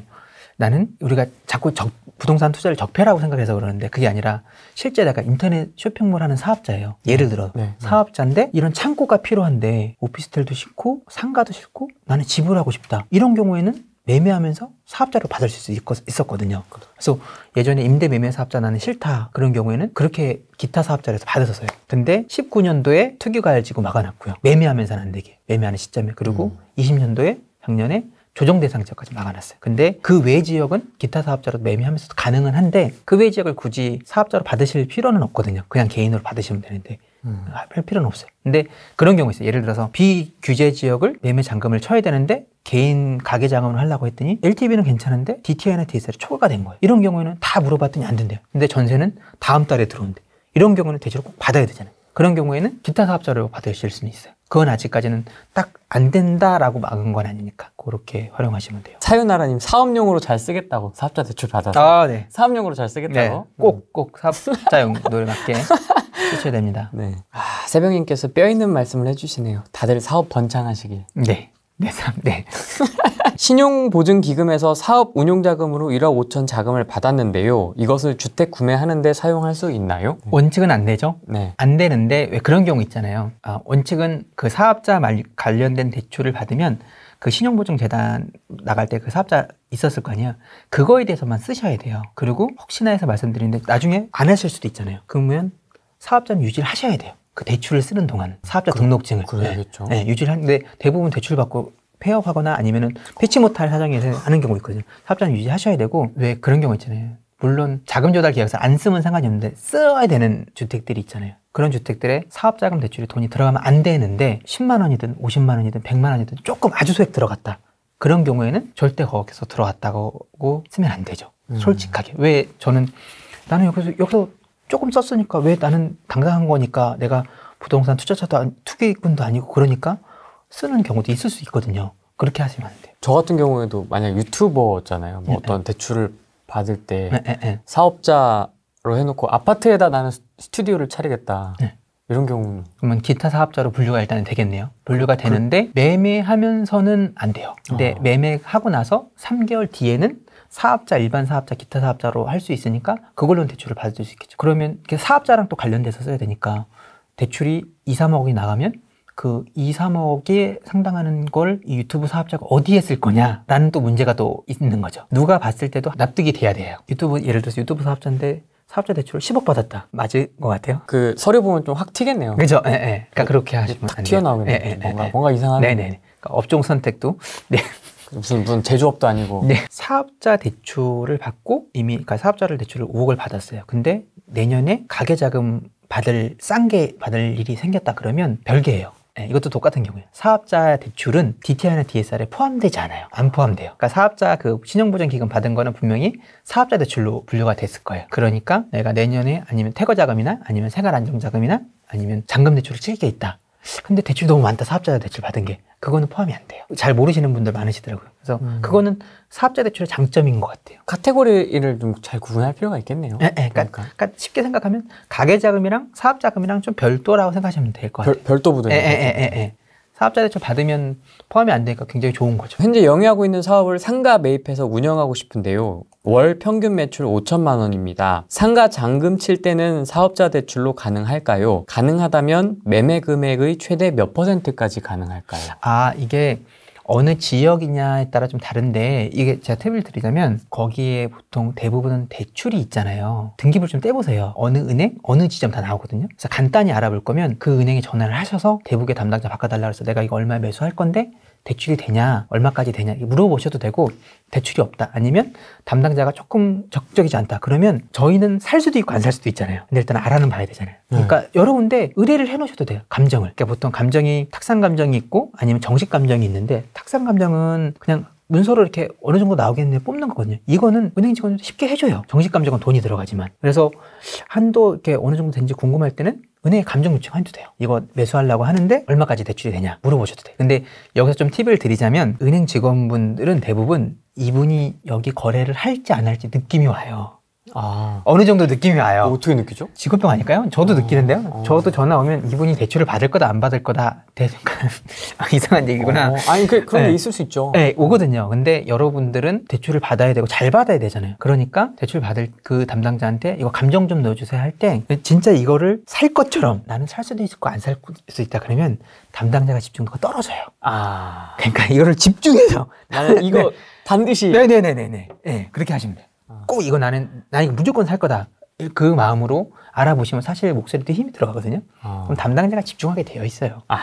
나는 우리가 자꾸 적, 부동산 투자를 적폐라고 생각해서 그러는데 그게 아니라 실제 내가 인터넷 쇼핑몰 하는 사업자예요. 예를 들어 네, 네, 네. 사업자인데 이런 창고가 필요한데 오피스텔도 싫고 상가도 싫고 나는 집을 하고 싶다. 이런 경우에는 매매하면서 사업자로 받을 수 있었거든요. 그렇죠. 그래서 예전에 임대 매매 사업자 나는 싫다 그런 경우에는 그렇게 기타 사업자로서 받았었어요. 근데 19년도에 특기가열지고 막아놨고요. 매매하면서는 안 되게 매매하는 시점에 그리고 음. 20년도에 작년에 조정 대상 지역까지 막아놨어요. 근데 그 외 지역은 기타 사업자로 매매하면서도 가능은 한데 그 외 지역을 굳이 사업자로 받으실 필요는 없거든요. 그냥 개인으로 받으시면 되는데 음. 아, 할 필요는 없어요. 근데 그런 경우 있어요. 예를 들어서 비규제 지역을 매매 잔금을 쳐야 되는데 개인 가계 자금을 하려고 했더니 LTV는 괜찮은데 DTI나 DSR이 초과가 된 거예요. 이런 경우에는 다 물어봤더니 안 된대요. 근데 전세는 다음 달에 들어온대. 이런 경우는 대체로꼭 받아야 되잖아요. 그런 경우에는 기타 사업자로 받으실 수는 있어요. 그건 아직까지는 딱 안 된다라고 막은 건 아니니까 그렇게 활용하시면 돼요.
차유나라님 사업용으로 잘 쓰겠다고 사업자 대출 받아서 아, 네. 사업용으로 잘 쓰겠다고 꼭꼭 네. 음. 사업자용 노래 맞게 쓰셔야 됩니다. 네. 아, 세병님께서 뼈 있는 말씀을 해주시네요. 다들 사업 번창하시길. 네. 네, 3, 네. 신용보증기금에서 사업 운용자금으로 1억 5천 자금을 받았는데요. 이것을 주택 구매하는데 사용할 수 있나요? 원칙은 안 되죠? 네. 안 되는데 왜 그런 경우 있잖아요. 아, 원칙은 그 사업자 말,
관련된 대출을 받으면 그 신용보증재단 나갈 때 그 사업자 있었을 거 아니야. 그거에 대해서만 쓰셔야 돼요. 그리고 혹시나 해서 말씀드리는데 나중에 안 하실 수도 있잖아요. 그러면 사업자는 유지를 하셔야 돼요. 그 대출을 쓰는 동안 사업자 그, 등록증을 그래야겠죠. 예, 그렇죠. 예, 유지를 하는데 대부분 대출 받고 폐업하거나 아니면은 패치 못할 사정에서 하는 경우 있거든요. 사업자는 유지하셔야 되고 왜 그런 경우 있잖아요. 물론 자금 조달 계약서 안 쓰면 상관이 없는데 써야 되는 주택들이 있잖아요. 그런 주택들의 사업자금 대출에 돈이 들어가면 안 되는데 10만 원이든 50만 원이든 100만 원이든 조금 아주 소액 들어갔다. 그런 경우에는 절대 거기서 들어갔다고 쓰면 안 되죠. 음. 솔직하게. 음. 왜 저는 나는 여기서 여기서 조금 썼으니까 왜 나는 당당한 거니까 내가 부동산 투자자도 아니, 투기꾼도 아니고 그러니까 쓰는 경우도 있을 수 있거든요. 그렇게 하시면 안 돼요.
저 같은 경우에도 만약 유튜버잖아요. 뭐 네, 어떤 네. 대출을 받을 때 네, 사업자로 해놓고 아파트에다 나는 스튜디오를 차리겠다. 이런 경우는 그러면 기타 사업자로 분류가 일단 되겠네요. 분류가 그
되는데 매매하면서는 안 돼요. 근데 어. 매매하고 나서 3개월 뒤에는 사업자, 일반 사업자, 기타 사업자로 할 수 있으니까 그걸로는 대출을 받을 수 있겠죠. 그러면 사업자랑 또 관련돼서 써야 되니까 대출이 2, 3억이 나가면 그 2, 3억에 상당하는 걸 이 유튜브 사업자가 어디에 쓸 거냐라는 또 문제가 또 있는 거죠. 누가 봤을 때도 납득이 돼야 돼요. 유튜브 예를 들어서 유튜브 사업자인데 사업자 대출을 10억 받았다. 맞을
것 같아요. 그 서류 보면 좀 확 튀겠네요. 그죠? 예, 예. 그러니까 그렇게 하시면 탁튀어나오면 예, 예, 예, 뭔가, 예. 뭔가 이상한. 네네. 그러니까 업종 선택도. 네. 무슨 무슨 제조업도 아니고. 네.
사업자 대출을 받고 이미 그러니까 사업자를 대출을 5억을 받았어요. 근데 내년에 가계 자금 받을 싼 게 받을 일이 생겼다 그러면 별개예요. 네, 이것도 똑같은 경우예요. 사업자 대출은 DTI나 DSR에 포함되지 않아요. 안 포함돼요. 그러니까 사업자 그 신용보증기금 받은 거는 분명히 사업자 대출로 분류가 됐을 거예요. 그러니까 내가 내년에 아니면 퇴거자금이나 아니면 생활안정자금이나 아니면 잔금 대출을 칠 게 있다. 근데 대출 이 너무 많다. 사업자 대출 받은 게. 그거는 포함이 안 돼요. 잘 모르시는 분들 많으시더라고요. 그래서 음. 그거는 사업자 대출의 장점인 것 같아요. 카테고리를 좀 잘 구분할 필요가 있겠네요. 예, 예. 그러니까, 그러니까. 그러니까. 쉽게 생각하면 가계 자금이랑 사업 자금이랑 좀 별도라고 생각하시면 될 것 같아요. 별, 도 부담. 예, 예, 예, 예. 사업자 대출 받으면 포함이 안 되니까 굉장히 좋은 거죠.
현재 영위하고 있는 사업을 상가 매입해서 운영하고 싶은데요. 월 평균 매출 5천만 원입니다. 상가 잔금 칠 때는 사업자 대출로 가능할까요? 가능하다면 매매 금액의 최대 몇 퍼센트까지 가능할까요? 아, 이게 어느 지역이냐에 따라 좀 다른데 이게 제가 팁을 드리자면
거기에 보통 대부분은 대출이 있잖아요. 등기부를 좀 떼보세요. 어느 은행, 어느 지점 다 나오거든요. 그래서 간단히 알아볼 거면 그 은행에 전화를 하셔서 대북의 담당자 바꿔달라 그래서 내가 이거 얼마에 매수할 건데 대출이 되냐, 얼마까지 되냐 물어보셔도 되고 대출이 없다 아니면 담당자가 조금 적적이지 않다 그러면 저희는 살 수도 있고 안 살 수도 있잖아요. 근데 일단 알아는 봐야 되잖아요. 네. 그러니까 네. 여러 군데 의뢰를 해놓으셔도 돼요. 감정을. 그러니까 보통 감정이 탁상 감정이 있고 아니면 정식 감정이 있는데 탁상 감정은 그냥 문서로 이렇게 어느 정도 나오겠는데 뽑는 거거든요. 이거는 은행 직원이 쉽게 해줘요. 정식 감정은 돈이 들어가지만. 그래서 한도 이렇게 어느 정도 된지 궁금할 때는 은행에 감정 요청해도 돼요. 이거 매수하려고 하는데 얼마까지 대출이 되냐 물어보셔도 돼요. 근데 여기서 좀 팁을 드리자면 은행 직원분들은 대부분 이분이 여기 거래를 할지 안 할지 느낌이 와요. 아. 어느 정도 느낌이 와요. 어떻게 느끼죠? 직업병 아닐까요? 저도 아. 느끼는데요. 아. 저도 전화 오면 이분이 대출을 받을 거다 안 받을 거다 대순간 이상한 얘기구나. 어. 아니 그, 그런 네. 게 있을 수 있죠. 네 오거든요. 근데 여러분들은 대출을 받아야 되고 잘 받아야 되잖아요. 그러니까 대출 받을 그 담당자한테 이거 감정 좀 넣어주세요 할 때 진짜 이거를 살 것처럼 나는 살 수도 있고안 살수도 있다 그러면 담당자가 집중도가 떨어져요. 아 그러니까 이거를 집중해서 나는 이거 네. 반드시 네네네네네 네, 네, 네, 네. 그렇게 하시면 돼요. 아. 꼭 이거 나는 나 이거 무조건 살 거다 그 마음으로 알아보시면 사실 목소리도 힘이 들어가거든요. 어. 그럼 담당자가 집중하게 되어 있어요. 아.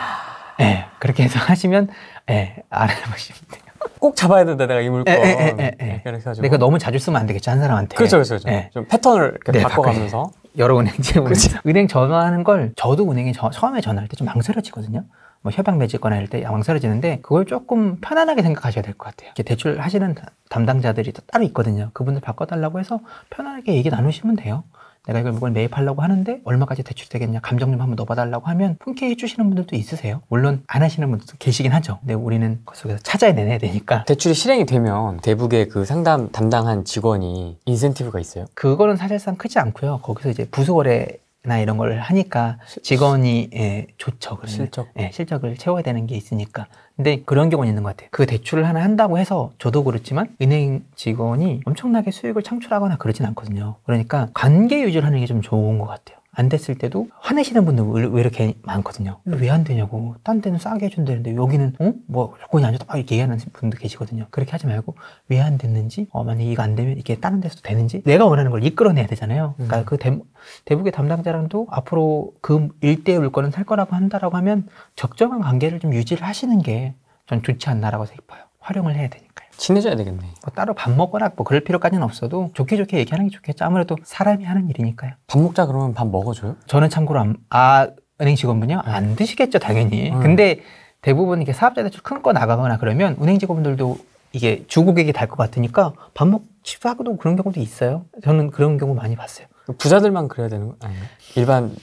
네, 그렇게 해서 하시면 예, 네, 알아보시면 돼요. 꼭
잡아야 된다 내가
이 물건. 에, 에, 에,
에. 내가
너무 자주 쓰면 안 되겠죠 한 사람한테. 그렇죠, 그렇죠. 네. 좀 패턴을 네, 바꿔가면서. 바꿔, 여러 은행 지금 그렇죠. 은행 전화하는 걸 저도 은행에 저, 처음에 전화할 때 좀 망설여지거든요. 뭐 협약 맺거나 이럴 때 망설여지는데 그걸 조금 편안하게 생각하셔야 될 것 같아요. 대출 하시는 담당자들이 따로 있거든요. 그분들 바꿔달라고 해서 편안하게 얘기 나누시면 돼요. 내가 이걸 물건 뭐 매입하려고 하는데 얼마까지 대출 되겠냐 감정 좀 한번 넣어봐달라고 하면 흔쾌히 해주시는 분들도 있으세요 물론 안 하시는 분들도 계시긴 하죠 근데 우리는 그 속에서 찾아야 내야
되니까 대출이 실행이 되면 대북의 그 상담 담당한 직원이 인센티브가 있어요?
그거는 사실상 크지 않고요 거기서 이제 부수거래 나 이런 걸 하니까 직원이 예, 좋죠. 그러 실적. 예, 실적을 채워야 되는 게 있으니까. 근데 그런 경우는 있는 것 같아요. 그 대출을 하나 한다고 해서 저도 그렇지만 은행 직원이 엄청나게 수익을 창출하거나 그러진 않거든요. 그러니까 관계 유지를 하는 게 좀 좋은 것 같아요. 안 됐을 때도 화내시는 분들 왜 이렇게 많거든요. 음. 왜안 되냐고. 딴 데는 싸게 해준다는데 여기는 어? 뭐 조건이 안 좋다 이 얘기하는 분도 계시거든요. 그렇게 하지 말고 왜 안 됐는지 어, 만약에 이거 안 되면 이게 다른 데서도 되는지 내가 원하는 걸 이끌어내야 되잖아요. 음. 그러니까 음. 그 대, 대북의 담당자랑도 앞으로 그 일대의 물건은 살 거라고 한다라고 하면 적정한 관계를 좀 유지를 하시는 게 전 좋지 않나라고 생각해요. 활용을 해야 되니까. 친해져야 되겠네. 뭐 따로 밥 먹거나 뭐 그럴 필요까지는 없어도 좋게 좋게 얘기하는 게 좋겠죠. 아무래도 사람이 하는 일이니까요. 밥 먹자 그러면 밥 먹어줘요? 저는 참고로 안, 아 은행 직원분이요? 네. 안 드시겠죠 당연히. 음. 근데 대부분 이렇게 사업자들 큰거 나가거나 그러면 은행 직원분들도 이게 주고객이 달것 같으니까 밥 먹지도 하고도 그런 경우도 있어요. 저는 그런 경우 많이 봤어요. 부자들만 그래야 되는 거 아니에요? 일반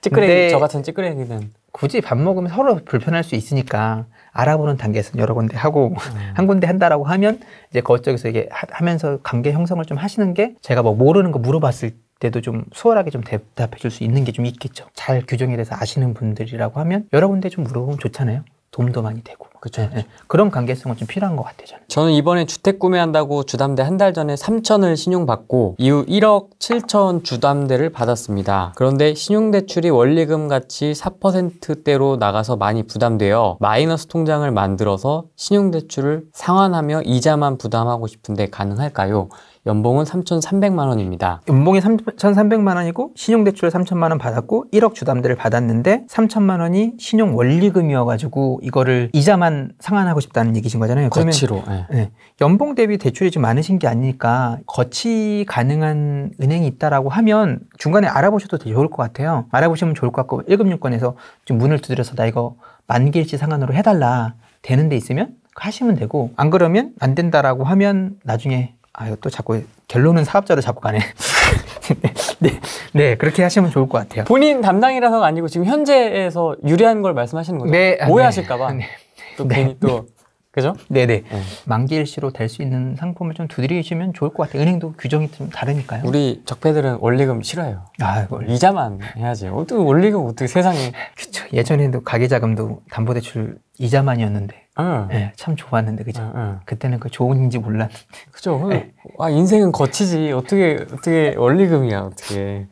찌끄레기 저 같은
찌끄레기는
굳이 밥 먹으면 서로 불편할 수 있으니까 알아보는 단계에서는 여러 군데 하고 음. 한 군데 한다라고 하면 이제 거쪽에서 이게 하, 면서 관계 형성을 좀 하시는 게 제가 뭐 모르는 거 물어봤을 때도 좀 수월하게 좀 대답해 줄 수 있는 게 좀 있겠죠. 잘 규정에 대해서 아시는 분들이라고 하면 여러 군데 좀 물어보면 좋잖아요. 도움도 많이 되고. 그렇죠. 네, 그런 관계성은 좀 필요한 것 같아요.
저는. 저는 이번에 주택 구매한다고 주담대 한 달 전에 3천을 신용받고 이후 1억 7천 주담대를 받았습니다. 그런데 신용대출이 원리금 같이 4%대로 나가서 많이 부담되어 마이너스 통장을 만들어서 신용대출을 상환하며 이자만 부담하고 싶은데 가능할까요? 연봉은 3,300만 원입니다. 연봉이 3,300만 원이고 신용대출
3천만 원 받았고 1억 주담대를 받았는데 3천만 원이 신용 원리금이어가지고 이거를 이자만 상환하고 싶다는 얘기신 거잖아요. 거치로. 네. 네. 연봉 대비 대출이 좀 많으신 게 아니니까 거치 가능한 은행이 있다라고 하면 중간에 알아보셔도 되게 좋을 것 같아요. 알아보시면 좋을 것 같고 1금융권에서 좀 문을 두드려서 나 이거 만기일지 상환으로 해달라 되는 데 있으면 하시면 되고 안 그러면 안 된다라고 하면 나중에 아, 유또 자꾸 결론은 사업자로 자꾸 가네. 네, 네, 그렇게 하시면 좋을 것 같아요.
본인 담당이라서가 아니고 지금 현재에서
유리한 걸 말씀하시는
거죠? 네, 아, 네. 오해하실까봐. 네, 또 괜히 네. 또
그죠? 네네. 음. 네. 만기일시로 될 수 있는 상품을 좀 두드리시면 좋을 것 같아요. 은행도 규정이 좀 다르니까요. 우리 적폐들은 원리금 싫어요. 아, 원리. 이자만 해야지. 어떻게 원리금 어떻게 세상에. 그쵸. 예전에도 가계자금도 담보대출 이자만이었는데. 응. 네, 참 좋았는데 그죠? 응, 응. 그때는 그 좋은지 몰랐는데.
그죠? 네. 아 인생은 거치지 어떻게 어떻게 원리금이야 어떻게.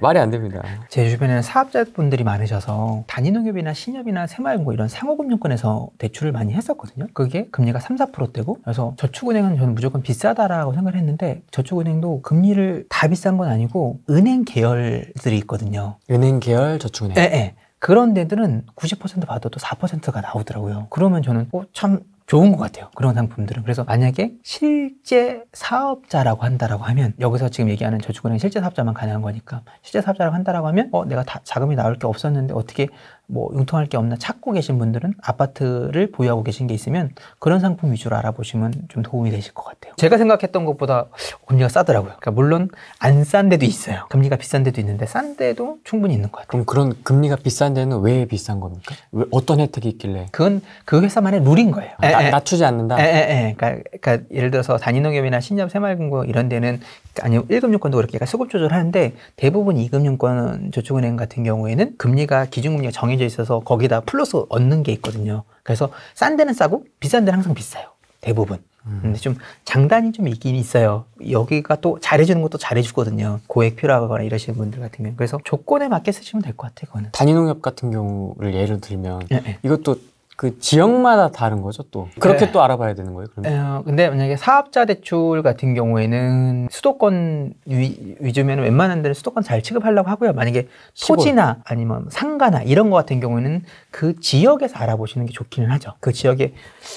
말이 안 됩니다.
제 주변에는 사업자분들이 많으셔서 단위농협이나 신협이나 새마을금고 이런 상호금융권에서 대출을 많이 했었거든요. 그게 금리가 3, 4%대고 그래서 저축은행은 저는 무조건 비싸다라고 생각을 했는데 저축은행도 금리를 다 비싼 건 아니고 은행 계열들이 있거든요. 은행 계열 저축은행. 네. 그런 데들은 90% 받아도 4%가 나오더라고요. 그러면 저는 어, 참 좋은 것 같아요. 그런 상품들은. 그래서 만약에 실제 사업자라고 한다라고 하면 여기서 지금 얘기하는 저축은행 실제 사업자만 가능한 거니까 실제 사업자라고 한다라고 하면 어 내가 다 자금이 나올 게 없었는데 어떻게 뭐 융통할 게 없나 찾고 계신 분들은 아파트를 보유하고 계신 게 있으면 그런 상품 위주로 알아보시면 좀 도움이 되실 것 같아요. 제가 생각했던 것보다 금리가 싸더라고요. 그러니까 물론 안 싼 데도 있어요. 금리가 비싼 데도 있는데 싼 데도 충분히 있는 것 같아요. 그럼 그런 금리가 비싼 데는 왜 비싼 겁니까? 왜 어떤 혜택이 있길래? 그건 그 회사만의 룰인 거예요. 아, 나, 낮추지 않는다. 에, 에, 에. 그러니까, 그러니까 예를 들어서 단위농협이나 신협 새마을금고 이런 데는 아니면 1금융권도 그렇게 수급 조절하는데 대부분 2금융권 저축은행 같은 경우에는 금리가 기준금리가 정해져 정해져 있어서 거기다 플러스 얻는 게 있거든요. 그래서 싼 데는 싸고 비싼 데는 항상 비싸요. 대부분. 음. 근데 좀 장단이 좀 있긴 있어요. 여기가 또 잘해주는 것도 잘해주거든요. 고액 필요하거나 이러시는 분들 같은 경우. 그래서 조건에 맞게 쓰시면 될 것 같아요,
그거는. 단위농협 같은 경우를 예를 들면 네, 네. 이것도 그 지역마다 다른 거죠 또 그렇게 네. 또 알아봐야 되는 거예요 그러
어, 근데 만약에 사업자 대출 같은 경우에는 수도권 위, 위주면 웬만한 데는 수도권 잘 취급하려고 하고요 만약에 시골. 토지나 아니면 상가나 이런 거 같은 경우에는 그 지역에서 알아보시는 게 좋기는 하죠 그 지역에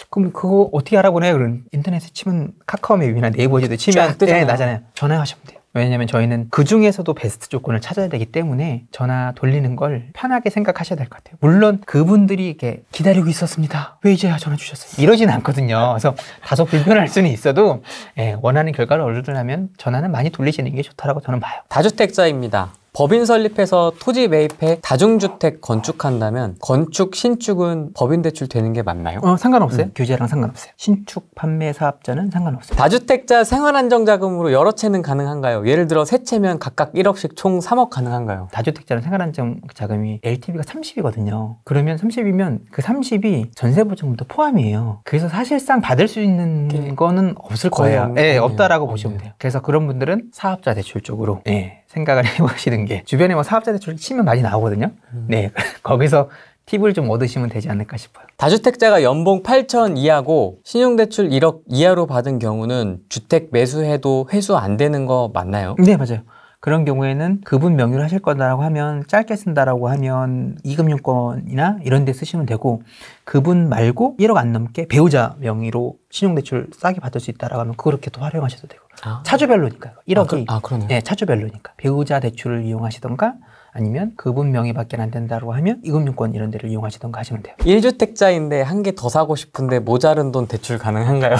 그럼 그거 어떻게 알아보나요 그런 인터넷에 치면 카카오맵이나 네이버에도 치면 네, 나잖아요 전화하시면 돼요 왜냐하면 저희는 그 중에서도 베스트 조건을 찾아야 되기 때문에 전화 돌리는 걸 편하게 생각하셔야 될 것 같아요. 물론 그분들이 이렇게 기다리고 있었습니다. 왜 이제야 전화 주셨어요? 이러진 않거든요. 그래서 다소 불편할 수는 있어도 예, 원하는
결과를 얻으려면 전화는 많이 돌리시는 게 좋다라고 저는 봐요. 다주택자입니다. 법인 설립해서 토지 매입해 다중주택 건축한다면 건축 신축은 법인 대출 되는 게 맞나요? 어, 상관없어요. 음. 규제랑 상관없어요.
신축 판매 사업자는 상관없어요.
다주택자 생활안정자금으로 여러 채는 가능한가요? 예를 들어 세 채면 각각 1억씩 총 3억 가능한가요? 다주택자는 생활안정자금이 LTV가 30이거든요. 그러면 30이면 그 30이
전세 보증금도 포함이에요. 그래서 사실상 받을 수 있는 게... 거는 없을 거예요. 예, 네, 없다라고 어, 보시면 돼요. 그래서 그런 분들은 사업자 대출 쪽으로 네. 생각을 해보시는 게 주변에 뭐
사업자 대출 치면 많이 나오거든요. 음. 네, 거기서 팁을 좀 얻으시면 되지 않을까 싶어요. 다주택자가 연봉 8천 이하고 신용대출 1억 이하로 받은 경우는 주택 매수해도 회수 안 되는 거 맞나요? 네,
맞아요. 그런 경우에는 그분 명의로 하실 거다라고 하면 짧게 쓴다라고 하면 이금융권이나 이런 데 쓰시면 되고 그분 말고 1억 안 넘게 배우자 명의로 신용대출 싸게 받을 수 있다라고 하면 그렇게 또 활용하셔도 되고 아. 차주별로니까 1억이 아, 그, 아, 네, 차주별로니까 배우자 대출을 이용하시던가 아니면 그분 명의밖에 안 된다고 하면 이금융권 이런 데를 이용하시던가 하시면 돼요.
1주택자인데 한 개 더 사고 싶은데 모자른 돈 대출 가능한가요?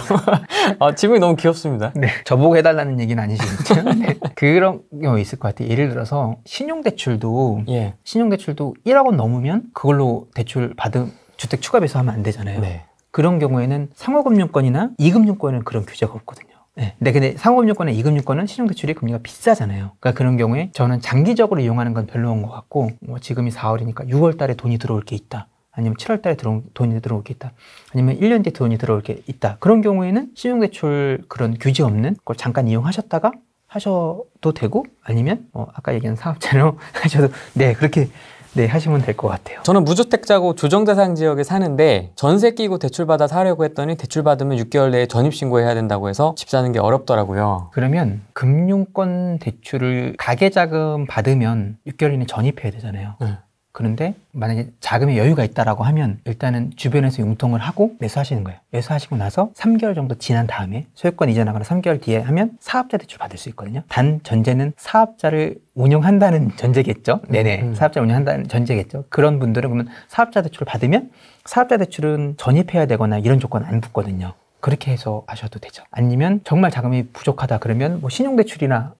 아, 질문이 너무 귀엽습니다. 네. 저보고 해달라는 얘기는 아니시겠죠? 네. 그런 경우 있을 것 같아요. 예를 들어서
신용대출도 예. 신용대출도 1억 원 넘으면 그걸로 대출 받은 주택 추가 배수하면 안 되잖아요. 네. 그런 경우에는 상호금융권이나 이금융권은 그런 규제가 없거든요. 네. 근데, 근데 상호금융권이나 이금융권은 신용대출이 금리가 비싸잖아요. 그러니까 그런 경우에 저는 장기적으로 이용하는 건 별로인 것 같고 뭐 지금이 4월이니까 6월 달에 돈이 들어올 게 있다. 아니면 7월 달에 들어온 돈이 들어올 게 있다. 아니면 1년 뒤에 돈이 들어올 게 있다. 그런 경우에는 신용대출 그런 규제 없는 걸 잠깐 이용하셨다가 하셔도 되고 아니면 어, 아까 얘기한 사업자로 하셔도 네 그렇게 네 하시면 될 것 같아요.
저는 무주택자고 조정대상 지역에 사는데 전세 끼고 대출받아 사려고 했더니 대출받으면 6개월 내에 전입신고해야 된다고 해서 집 사는 게 어렵더라고요.
그러면 금융권 대출을 가계자금 받으면 6개월 이내 전입해야 되잖아요. 네. 그런데 만약에 자금의 여유가 있다라고 하면 일단은 주변에서 융통을 하고 매수하시는 거예요. 매수하시고 나서 3개월 정도 지난 다음에 소유권 이전하거나 3개월 뒤에 하면 사업자 대출 받을 수 있거든요. 단 전제는 사업자를 운영한다는 전제겠죠. 네네. 음. 사업자 운영한다는 전제겠죠. 그런 분들은 그러면 사업자 대출을 받으면 사업자 대출은 전입해야 되거나 이런 조건 안 붙거든요. 그렇게 해서 하셔도 되죠. 아니면 정말 자금이 부족하다 그러면 뭐 신용대출이나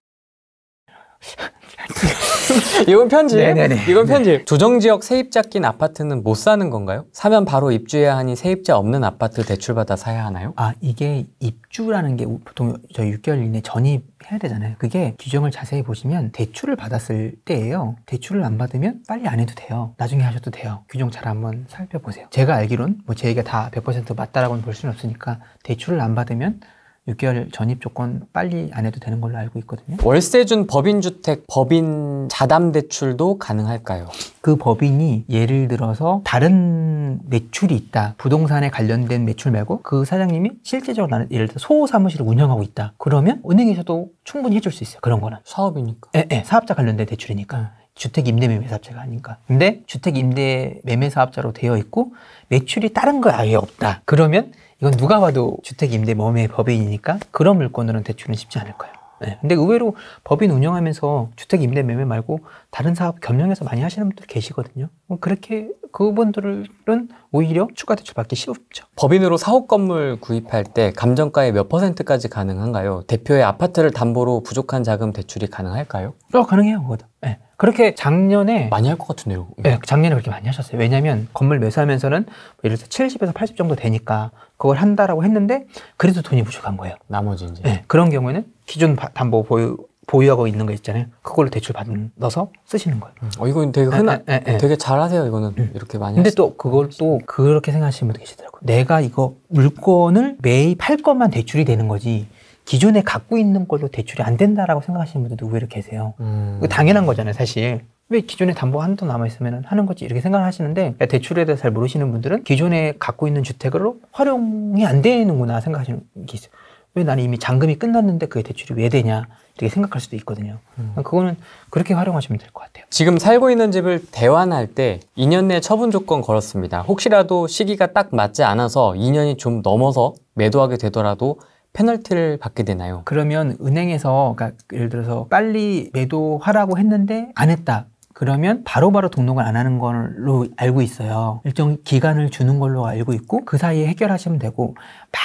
이건 편집. 네네네. 이건 편집. 네. 네, 네. 네. 조정 지역 세입자 낀 아파트는 못 사는 건가요? 사면 바로 입주해야 하니 세입자 없는 아파트 대출받아 사야 하나요? 아
이게 입주라는 게 보통 저희 6개월 이내 전입해야 되잖아요. 그게 규정을 자세히 보시면 대출을 받았을 때예요. 대출을 안 받으면 빨리 안 해도 돼요. 나중에 하셔도 돼요. 규정 잘 한번 살펴보세요. 제가 알기론 뭐제 얘기가 다 100% 맞다라고는 볼 수는 없으니까 대출을 안 받으면 6개월 전입 조건 빨리 안 해도 되는 걸로 알고 있거든요.
월세준 법인주택 법인 자담대출도 가능할까요? 그 법인이 예를 들어서 다른 매출이 있다.
부동산에 관련된 매출 말고 그 사장님이 실제적으로 나는 예를 들어 소사무실을 운영하고 있다. 그러면 은행에서도 충분히 해줄 수 있어요. 그런 거는. 사업이니까. 예, 예. 사업자 관련된 대출이니까. 네. 주택 임대 매매 사업자가 아닌가. 근데 주택 임대 매매 사업자로 되어 있고 매출이 다른 거 아예 없다. 그러면 이건 누가 봐도 주택 임대 매매 법인이니까 그런 물건으로는 대출은 쉽지 않을 거예요. 네. 근데 의외로 법인 운영하면서 주택 임대 매매 말고 다른 사업 겸용해서 많이 하시는 분들 계시거든요. 뭐 그렇게 그분들은 오히려 추가 대출 받기 쉽죠.
법인으로 사업 건물 구입할 때 감정가의 몇 퍼센트까지 가능한가요? 대표의 아파트를 담보로 부족한 자금 대출이 가능할까요?
어, 가능해요, 그거도. 네.
그렇게 작년에 많이 할 것 같은데요. 네, 작년에 그렇게 많이 하셨어요. 왜냐하면 건물 매수하면서는 뭐 예를 들어 70에서
80 정도 되니까 그걸 한다라고 했는데 그래도 돈이 부족한 거예요. 나머지 이제 네, 그런 경우에는 기존 담보 보유 보유하고 있는 거 있잖아요. 그걸로 대출 받아서 쓰시는 거예요. 음. 어, 이건
되게 아, 흔한, 에, 에, 에, 되게 잘하세요. 이거는 음. 이렇게 많이. 근데 또
그걸 또 그렇게 생각하시는 분도 계시더라고요. 내가 이거 물건을 매일 팔 것만 대출이 되는 거지. 기존에 갖고 있는 걸로 대출이 안 된다라고 생각하시는 분들도 의외로 계세요. 음. 당연한 거잖아요, 사실. 왜 기존에 담보 한도 남아있으면 하는 거지 이렇게 생각을 하시는데 대출에 대해서 잘 모르시는 분들은 기존에 갖고 있는 주택으로 활용이 안 되는구나 생각하시는 게 있어요. 왜 나는 이미 잔금이 끝났는데 그게 대출이 왜 되냐 되게 생각할 수도 있거든요. 음. 그러니까 그거는 그렇게 활용하시면 될 것
같아요. 지금 살고 있는 집을 대환할 때 2년 내 처분 조건 걸었습니다. 혹시라도 시기가 딱 맞지 않아서 2년이 좀 넘어서 매도하게 되더라도 페널티를 받게 되나요?
그러면 은행에서 그러니까 예를 들어서 빨리 매도하라고 했는데 안 했다. 그러면 바로바로 바로 등록을 안 하는 걸로 알고 있어요. 일정 기간을 주는 걸로 알고 있고 그 사이에 해결하시면 되고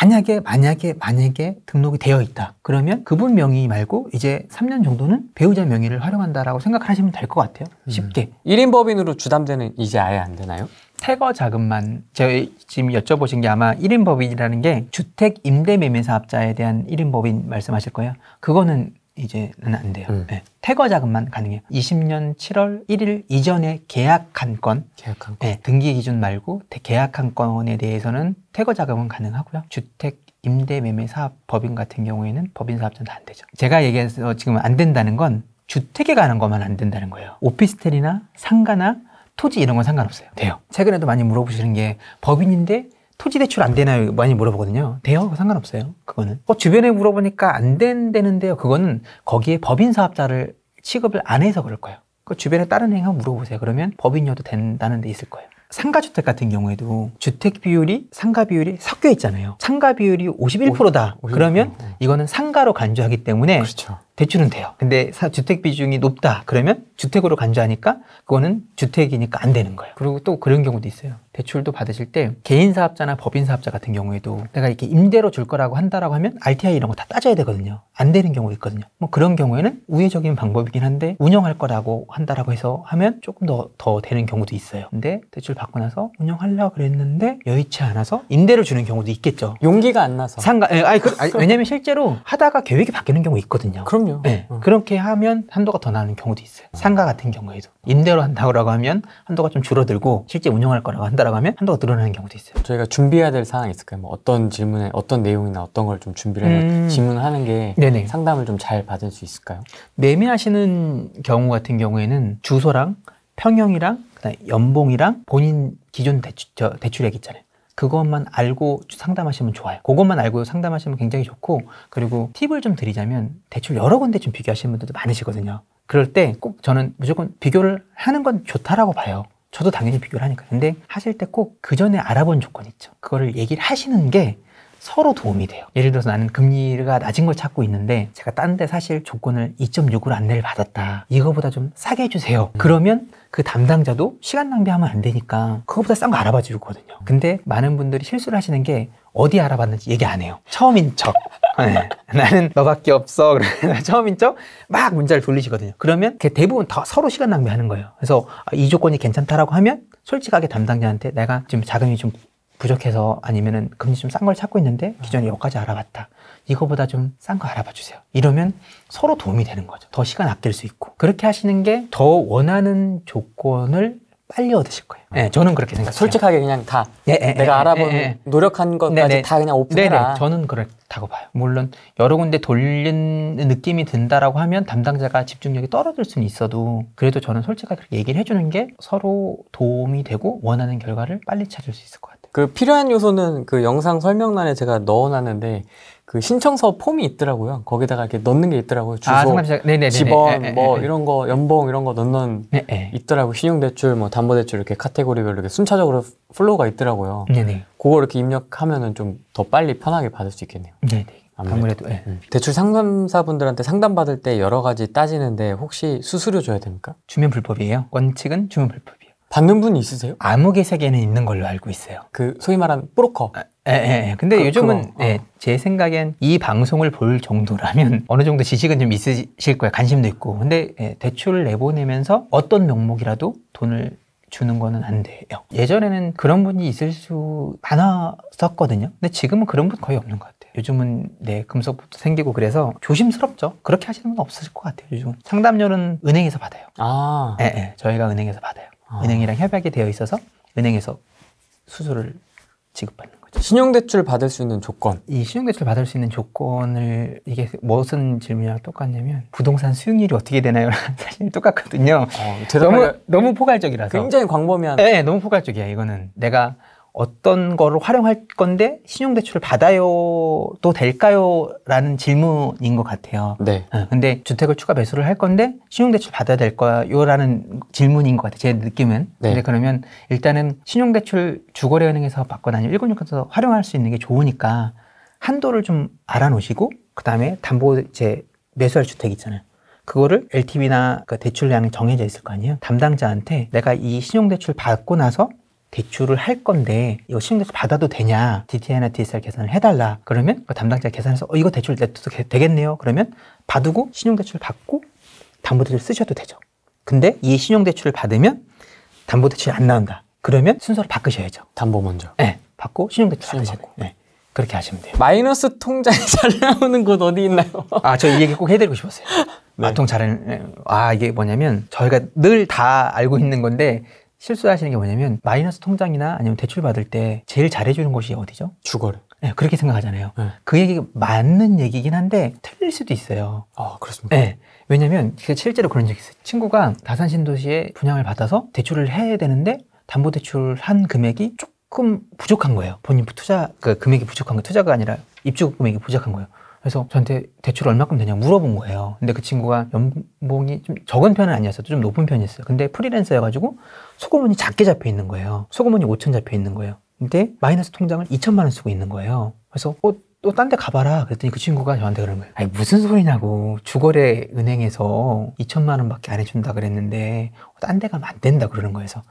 만약에 만약에 만약에 등록이 되어 있다. 그러면 그분 명의 말고 이제 3년 정도는 배우자 명의를 활용한다라고 생각하시면 될 것 같아요. 음. 쉽게.
음. 1인 법인으로 주담대는 이제 아예 안 되나요? 태거 자금만 저희 지금
여쭤보신 게 아마 1인 법인이라는 게 주택 임대 매매사업자에 대한 1인 법인 말씀하실 거예요. 그거는 이제는 안 돼요. 음. 네. 퇴거 자금만 가능해요. 20년 7월 1일 이전에 계약한 건, 계약한 건. 네, 등기 기준 말고 계약한 건에 대해서는 태거 자금은 가능하고요. 주택 임대 매매 사업 법인 같은 경우에는 법인 사업자는 안 되죠. 제가 얘기해서 지금 안 된다는 건 주택에 가는 것만 안 된다는 거예요. 오피스텔이나 상가나 토지 이런 건 상관없어요. 돼요. 최근에도 많이 물어보시는 게 법인인데 토지 대출 안 되나요? 많이 물어보거든요. 돼요? 상관없어요. 그거는. 어, 주변에 물어보니까 안 된다는데요. 그거는 거기에 법인 사업자를 취급을 안 해서 그럴 거예요. 그 주변에 다른 행한 물어보세요. 그러면 법인이어도 된다는 데 있을 거예요. 상가주택 같은 경우에도 주택 비율이 상가 비율이 섞여 있잖아요. 상가 비율이 51%다. 50, 그러면 이거는 상가로 간주하기 때문에 그렇죠. 대출은 돼요. 근데 사, 주택 비중이 높다 그러면 주택으로 간주하니까 그거는 주택이니까 안 되는 거예요. 그리고 또 그런 경우도 있어요. 대출도 받으실 때 개인 사업자나 법인 사업자 같은 경우에도 내가 이렇게 임대로 줄 거라고 한다라고 하면 RTI 이런 거 다 따져야 되거든요. 안 되는 경우 있거든요. 뭐 그런 경우에는 우회적인 방법이긴 한데 운영할 거라고 한다라고 해서 하면 조금 더 더 되는 경우도 있어요. 근데 대출 받고 나서 운영하려고 그랬는데 여의치 않아서 임대를 주는 경우도 있겠죠. 용기가 안 나서. 상가 예, 아니, 그, 아니 왜냐면 실제로 하다가 계획이 바뀌는 경우 있거든요. 그럼요. 그럼요. 네. 어. 그렇게 하면 한도가 더 나는 경우도 있어요. 상가 같은 경우에도 임대로 한다고 하면 한도가 좀 줄어들고 실제 운영할 거라고 한다고 하면 한도가 늘어나는 경우도 있어요. 저희가
준비해야 될 사항이 있을까요? 뭐 어떤 질문에 어떤 내용이나 어떤 걸 좀 준비를 음... 질문하는 게 네네. 상담을 좀 잘 받을 수 있을까요? 매매하시는 경우 같은 경우에는 주소랑
평형이랑 연봉이랑 본인 기존 대출, 저, 대출액 있잖아요. 그것만 알고 상담하시면 좋아요. 그것만 알고 상담하시면 굉장히 좋고 그리고 팁을 좀 드리자면 대출 여러 군데 좀 비교하시는 분들도 많으시거든요. 그럴 때 꼭 저는 무조건 비교를 하는 건 좋다라고 봐요. 저도 당연히 비교를 하니까. 근데 하실 때 꼭 그 전에 알아본 조건 있죠. 그거를 얘기를 하시는 게 서로 도움이 돼요. 예를 들어서 나는 금리가 낮은 걸 찾고 있는데 제가 딴 데 사실 조건을 2.6으로 안내를 받았다. 이거보다 좀 싸게 해주세요. 음. 그러면 그 담당자도 시간 낭비하면 안 되니까 그거보다 싼 거 알아봐 주거든요. 근데 많은 분들이 실수를 하시는 게 어디 알아봤는지 얘기 안 해요. 처음인 척. 네. 나는 너밖에 없어. 처음인 척막 문자를 돌리시거든요. 그러면 대부분 다 서로 시간 낭비하는 거예요. 그래서 아, 이 조건이 괜찮다라고 하면 솔직하게 담당자한테 내가 지금 자금이 좀 부족해서 아니면은 금리 좀 싼 걸 찾고 있는데 음. 기존에 여기까지 알아봤다. 이거보다 좀 싼 거 알아봐 주세요. 이러면 서로 도움이 되는 거죠. 더 시간 아낄 수 있고. 그렇게 하시는 게 더 원하는 조건을 빨리 얻으실 거예요. 네, 저는 그렇게 생각해요.
솔직하게 그냥 다 예, 예, 내가 예, 예 알아본 예, 예. 노력한 것까지 네, 네, 다 그냥 오픈해라. 네, 네,
저는 그렇다고 봐요. 물론 여러 군데 돌리는 느낌이 든다라고 하면 담당자가 집중력이 떨어질 수는 있어도 그래도 저는 솔직하게 게그렇 얘기를 해주는 게
서로 도움이 되고 원하는 결과를 빨리 찾을 수 있을 거예요. 그 필요한 요소는 그 영상 설명란에 제가 넣어놨는데 그 신청서 폼이 있더라고요. 거기다가 이렇게 넣는 게 있더라고요. 주소, 아, 네네네 집원, 네네. 뭐 네네. 예. 이런 거, 연봉 이런 거 넣는 네네. 예, 예. 있더라고. 요 신용대출, 뭐 담보대출 이렇게 카테고리별로 이렇게 순차적으로 플로우가 있더라고요. 네네. 그거 이렇게 입력하면은 좀 더 빨리 편하게 받을 수 있겠네요. 네네. 아무래도, 아무래도 네. 대출 상담사분들한테 상담 받을 때 여러 가지 따지는데 혹시 수수료 줘야 됩니까? 주면 불법이에요. 원칙은 주면 불법. 받는 분이 있으세요? 암흑의 세계는 있는 걸로 알고 있어요. 그 소위 말하는
브로커. 아, 예, 예. 예. 근데 그, 요즘은 예, 어. 예, 제 생각엔 이 방송을 볼 정도라면 어느 정도 지식은 좀 있으실 거예요. 관심도 있고. 근데 예, 대출을 내보내면서 어떤 명목이라도 돈을 주는 거는 안 돼요. 예전에는 그런 분이 있을 수 많았었거든요. 근데 지금은 그런 분 거의 없는 것 같아요. 요즘은 네 금속부터 생기고 그래서 조심스럽죠. 그렇게 하시는 분 없으실 것 같아요. 요즘 상담료는 은행에서 받아요. 아, 예, 예. 저희가 은행에서 받아요. 어. 은행이랑 협약이 되어 있어서 은행에서 수수료를
지급받는 거죠. 신용대출 받을 수 있는 조건.
이 신용대출 받을 수 있는 조건을 이게 무슨 질문이랑 똑같냐면 부동산 수익률이 어떻게 되나요? 사실 똑같거든요. 어, 너무 너무 포괄적이라서. 굉장히 광범위한. 네, 너무 포괄적이야. 이거는 내가 어떤 거를 활용할 건데 신용대출을 받아요도 될까요? 라는 질문인 것 같아요. 네. 어, 근데 주택을 추가 매수를 할 건데 신용대출 받아야 될 거요? 라는 질문인 것 같아요. 제 느낌은. 네. 근데 그러면 일단은 신용대출 주거래은행에서 받거나 아니면 196에서 활용할 수 있는 게 좋으니까 한도를 좀 알아놓으시고 그 다음에 담보제 매수할 주택 있잖아요. 그거를 LTV나 그 대출량이 정해져 있을 거 아니에요. 담당자한테 내가 이 신용대출 받고 나서 대출을 할 건데 이거 신용대출 받아도 되냐 DTI나 DSR 계산을 해달라 그러면 그 담당자 계산해서 어, 이거 대출 내도 되겠네요 그러면 받고 신용대출 받고 담보대출 쓰셔도 되죠 근데 이 신용대출을 받으면 담보대출이 안 나온다 그러면 순서를 바꾸셔야죠 담보 먼저 네 받고 신용대출 받으시고 네. 그렇게 하시면 돼요
마이너스 통장이 잘 나오는 곳 어디 있나요?
아저 이 얘기 꼭 해드리고 싶었어요 네. 마통 아, 잘은 아 이게 뭐냐면 저희가 늘 다 알고 있는 건데 실수하시는 게 뭐냐면 마이너스 통장이나 아니면 대출 받을 때 제일 잘해주는 곳이 어디죠? 주거래. 네, 그렇게 생각하잖아요. 네. 그 얘기가 맞는 얘기긴 한데 틀릴 수도 있어요. 아 그렇습니까? 네. 왜냐면 제가 그 실제로 그런 적이 있어요. 친구가 다산 신도시에 분양을 받아서 대출을 해야 되는데 담보대출 한 금액이 조금 부족한 거예요. 본인 투자 그 금액이 부족한 거 투자가 아니라 입주 금액이 부족한 거예요. 그래서 저한테 대출 얼마큼 되냐 물어본 거예요. 근데 그 친구가 연봉이 좀 적은 편은 아니었어도 좀 높은 편이었어요. 근데 프리랜서여가지고 소고문이 작게 잡혀 있는 거예요. 소고문이 5천 잡혀 있는 거예요. 근데 마이너스 통장을 2천만 원 쓰고 있는 거예요. 그래서 어, 또 딴 데 가봐라 그랬더니 그 친구가 저한테 그런 거예요 아니 무슨 소리냐고 주거래 은행에서 2천만 원밖에 안 해준다 그랬는데 딴 데 가면 안 된다 그러는 거예요 그래서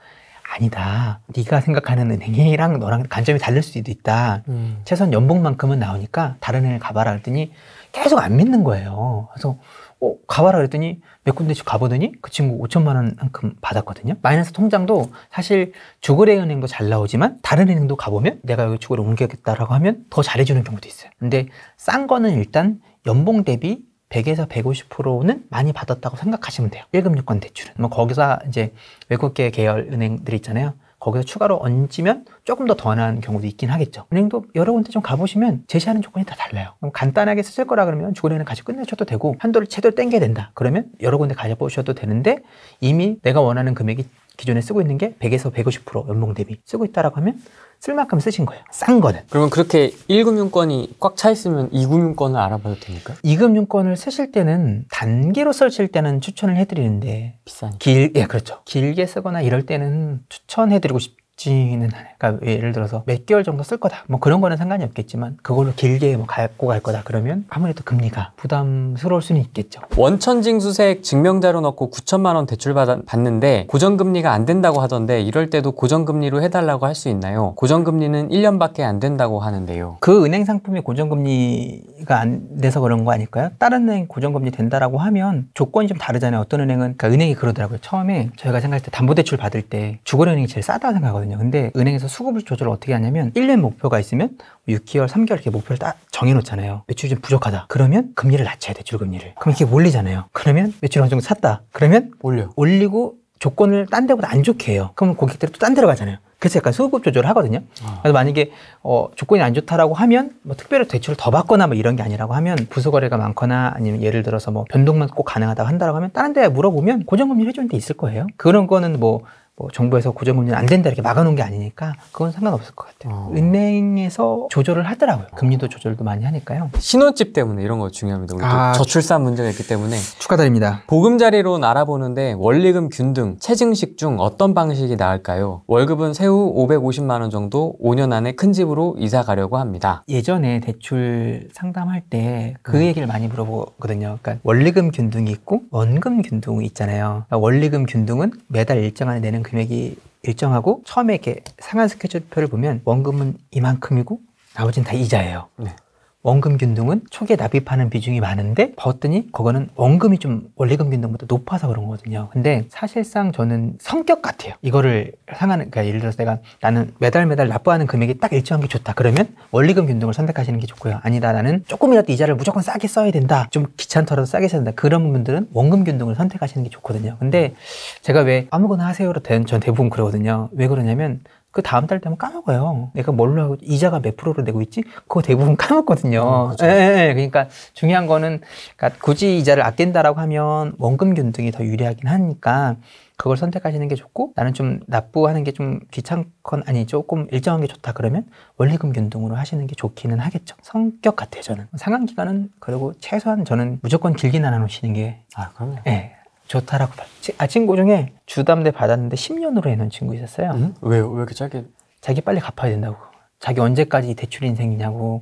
아니다. 네가 생각하는 은행이랑 너랑 관점이 다를 수도 있다. 음. 최소한 연봉만큼은 나오니까 다른 은행 가봐라 그랬더니 계속 안 믿는 거예요. 그래서 어, 가봐라 그랬더니 몇 군데씩 가보더니 그 친구 5천만 원만큼 받았거든요. 마이너스 통장도 사실 주거래 은행도 잘 나오지만 다른 은행도 가보면 내가 여기 주거래 옮겨야겠다라고 하면 더 잘해주는 경우도 있어요. 근데 싼 거는 일단 연봉 대비 100에서 150%는 많이 받았다고 생각하시면 돼요. 1급 유권 대출은. 뭐 거기서 이제 외국계 계열 은행들 있잖아요. 거기서 추가로 얹으면 조금 더 더한 경우도 있긴 하겠죠. 은행도 여러 군데 좀 가보시면 제시하는 조건이 다 달라요. 간단하게 쓰실 거라 그러면 주거래는 같이 끝내셔도 되고 한도를 최대로 땡겨야 된다. 그러면 여러 군데 가져보셔도 되는데 이미 내가 원하는 금액이 기존에 쓰고 있는 게 100에서 150% 연봉 대비 쓰고 있다라고 하면 쓸 만큼 쓰신 거예요.
싼 거는. 그러면 그렇게 1금융권이 꽉 차 있으면 2금융권을 알아봐도 됩니까?
2금융권을 쓰실 때는 단계로 쓰실 때는 추천을 해드리는데 비싸니까.
길, 예, 그렇죠.
길게 쓰거나 이럴 때는 추천해드리고 싶 쉽지는 않아요. 그러니까 예를 들어서 몇 개월 정도 쓸 거다. 뭐 그런 거는 상관이 없겠지만 그걸로 길게 뭐 갖고 갈 거다. 그러면 아무래도 금리가 부담스러울 수는 있겠죠.
원천징수색 증명자료 넣고 9천만 원 대출 받, 받는데 고정금리가 안 된다고 하던데 이럴 때도 고정금리로 해달라고 할 수 있나요? 고정금리는 1년밖에 안 된다고 하는데요.
그 은행 상품이 고정금리가 안 돼서 그런 거 아닐까요? 다른 은행 고정금리 된다라고 하면 조건이 좀 다르잖아요. 어떤 은행은 그러니까 은행이 그러더라고요. 처음에 저희가 생각할 때 담보대출 받을 때 주거래은행이 제일 싸다고 생각하거든요. 있거든요. 근데 은행에서 수급을 조절을 어떻게 하냐면 1년 목표가 있으면 6개월, 3개월 이렇게 목표를 딱 정해놓잖아요. 매출이 좀 부족하다. 그러면 금리를 낮춰야 돼, 줄금리를. 그럼 이게 몰리잖아요. 그러면 매출 어느 정도 찼다. 그러면 올려. 올리고 조건을 딴 데보다 안 좋게 해요. 그러면 고객들이 또 딴 데로 가잖아요. 그래서 약간 수급 조절을 하거든요. 아. 그래서 만약에 어, 조건이 안 좋다라고 하면 뭐 특별히 대출을 더 받거나 뭐 이런 게 아니라고 하면 부수거래가 많거나 아니면 예를 들어서 뭐 변동만 꼭 가능하다고 한다라고 하면 다른 데 물어보면 고정금리 해주는 데 있을 거예요. 그런 거는 뭐뭐 정부에서 고정금리는 안 된다 이렇게 막아놓은 게 아니니까 그건 상관없을 것 같아요. 어. 은행에서 조절을 하더라고요. 금리도 조절도 많이 하니까요.
신혼집 때문에 이런 거 중요합니다. 우리 아, 저출산 문제가 있기 때문에 축하드립니다. 보금자리로 알아보는데 원리금 균등, 체증식 중 어떤 방식이 나을까요? 월급은 세후 550만 원 정도 5년 안에 큰 집으로 이사 가려고 합니다. 예전에
대출 상담할 때그 음. 네. 얘기를 많이 물어보거든요. 그러니까 원리금 균등이 있고 원금 균등이 있잖아요. 그러니까 원리금 균등은 매달 일정 안에 내는 금액이 일정하고 처음에 이렇게 상한 스케줄표를 보면 원금은 이만큼이고 나머지는 다 이자예요. 네. 원금 균등은 초기에 납입하는 비중이 많은데 봤더니 그거는 원금이 좀 원리금 균등보다 높아서 그런 거거든요. 근데 사실상 저는 성격 같아요. 이거를 상하는 그러니까 예를 들어서 내가 나는 매달 매달 납부하는 금액이 딱 일정한 게 좋다. 그러면 원리금 균등을 선택하시는 게 좋고요. 아니다 나는 조금이라도 이자를 무조건 싸게 써야 된다. 좀 귀찮더라도 싸게 써야 된다. 그런 분들은 원금 균등을 선택하시는 게 좋거든요. 근데 제가 왜 아무거나 하세요로 된전 대부분 그러거든요. 왜 그러냐면 그 다음 달 되면 까먹어요. 내가 뭘로 하고 이자가 몇 프로로 내고 있지? 그거 대부분 까먹거든요. 어, 예, 예, 그러니까 중요한 거는 그러니까 굳이 이자를 아낀다라고 하면 원금 균등이 더 유리하긴 하니까 그걸 선택하시는 게 좋고 나는 좀 납부하는 게 좀 귀찮건 아니 조금 일정한 게 좋다 그러면 원리금 균등으로 하시는 게 좋기는 하겠죠. 성격 같아요 저는. 상한 기간은 그리고 최소한 저는 무조건 길게 나눠놓으시는 게 아, 그럼요. 예. 좋다라고 아 친구 중에 주담대 받았는데 10년으로 해놓은 친구 있었어요. 음? 왜왜 이렇게 짧게? 자기 빨리 갚아야 된다고. 자기 언제까지 대출 인생이냐고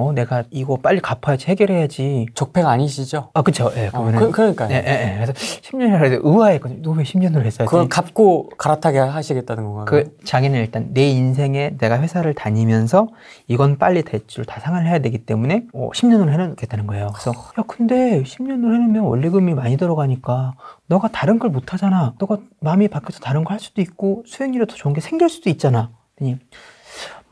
어, 내가 이거 빨리 갚아야지, 해결해야지. 적폐 가 아니시죠? 아, 그쵸. 예, 어, 그, 그러니까요. 예, 예, 예. 그래서 10년이라 해서 의아했거든요. 너 왜 10년을 했어야지? 그걸 갚고 갈아타게 하시겠다는 건가요? 그, 자기는 일단 내 인생에 내가 회사를 다니면서 이건 빨리 대출 다 상환을 해야 되기 때문에 어, 10년을 해놓겠다는 거예요. 그래서, 야, 근데 10년을 해놓으면 원리금이 많이 들어가니까 너가 다른 걸 못하잖아. 너가 마음이 바뀌어서 다른 거할 수도 있고 수익률이 더 좋은 게 생길 수도 있잖아. 그랬더니,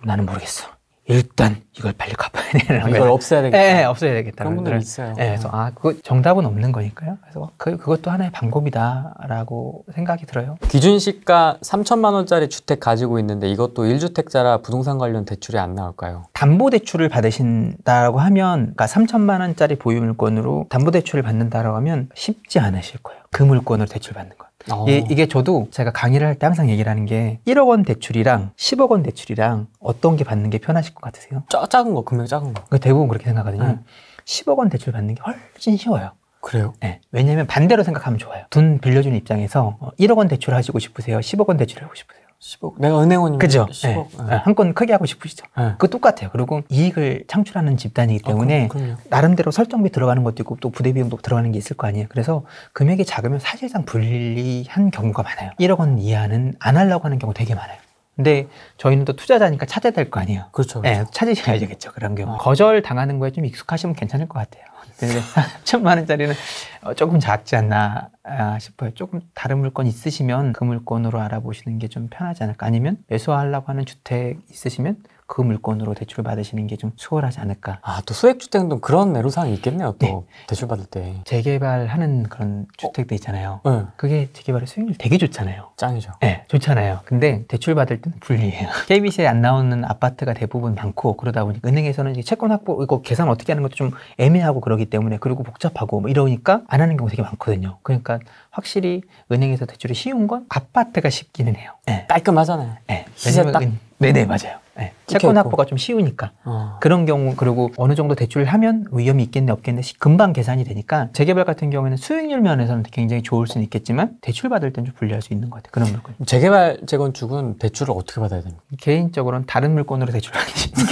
나는 모르겠어. 일단 이걸 빨리 갚아야 되는 아, 거예요. 이걸 없애야 되겠다. 네, 없애야 되겠다 그런 분들 있어요. 네, 그래서 아, 그 정답은 없는 거니까요. 그래서 어, 그 그것도 하나의 방법이다라고 생각이 들어요.
기준 시가 3천만 원짜리 주택 가지고 있는데 이것도 1주택자라 부동산 관련 대출이 안 나올까요?
담보 대출을 받으신다라고 하면 그러니까 3천만 원짜리 보유 물건으로 담보 대출을 받는다라고 하면 쉽지 않으실 거예요. 그 물건으로 대출 받는 거. 예, 어. 예, 이게 저도 제가 강의를 할 때 항상 얘기를 하는 게 1억 원 대출이랑 10억 원 대출이랑 어떤 게 받는 게 편하실 것 같으세요? 짜, 작은 거, 금액 작은 거. 그러니까 대부분 그렇게 생각하거든요. 네. 10억 원 대출 받는 게 훨씬 쉬워요. 그래요? 네. 왜냐면 반대로 생각하면 좋아요. 돈 빌려주는 입장에서 1억 어, 원 대출하시고 싶으세요? 10억 원 대출하고 싶으세요? 10억. 내가 은행원이면 그죠? 10억. 네. 네. 한건 크게 하고 싶으시죠? 네. 그 똑같아요. 그리고 이익을 창출하는 집단이기 아, 때문에 아, 나름대로 설정비 들어가는 것도 있고 또 부대 비용도 들어가는 게 있을 거 아니에요. 그래서 금액이 작으면 사실상 불리한 경우가 많아요. 1억 원 이하는 안 하려고 하는 경우 되게 많아요. 근데 저희는 또 투자자니까 찾아야 될 거 아니에요. 그렇죠. 예, 그렇죠. 네, 찾으셔야 되겠죠. 그런 경우. 아. 거절 당하는 거에 좀 익숙하시면 괜찮을 것 같아요. 근데 3천만 원짜리는 어, 조금 작지 않나 아, 싶어요. 조금 다른 물건 있으시면 그 물건으로 알아보시는 게 좀 편하지 않을까. 아니면 매수하려고 하는 주택 있으시면 그 물건으로 대출을 받으시는 게 좀 수월하지 않을까. 아, 또 수액주택은 그런 애로사항이 있겠네요, 또. 네. 대출받을 때. 재개발하는 그런 어. 주택들 있잖아요. 네. 그게 재개발의 수익률 되게 좋잖아요. 짱이죠. 네, 좋잖아요. 근데 대출받을 때는 불리해요. KBC에 안 나오는 아파트가 대부분 많고, 그러다 보니까 은행에서는 채권 확보, 이거 계산 어떻게 하는 것도 좀 애매하고 그러기 때문에, 그리고 복잡하고 뭐 이러니까 안 하는 경우 되게 많거든요. 그러니까 확실히 은행에서 대출이 쉬운 건 아파트가 쉽기는 해요. 네.
깔끔하잖아요. 네. 시세 딱. 은... 네네, 네, 맞아요. 예, 채권 확보가
좀 쉬우니까 어. 그런 경우 그리고 어느 정도 대출을 하면 위험이 있겠네 없겠네 금방 계산이 되니까 재개발 같은 경우에는 수익률 면에서는 굉장히 좋을 수는 있겠지만 대출 받을 땐 좀 불리할 수 있는 것 같아요 그런 물건 재개발 재건축은 대출을 어떻게 받아야 됩니까? 개인적으로는 다른 물건으로 대출을 하기 쉽게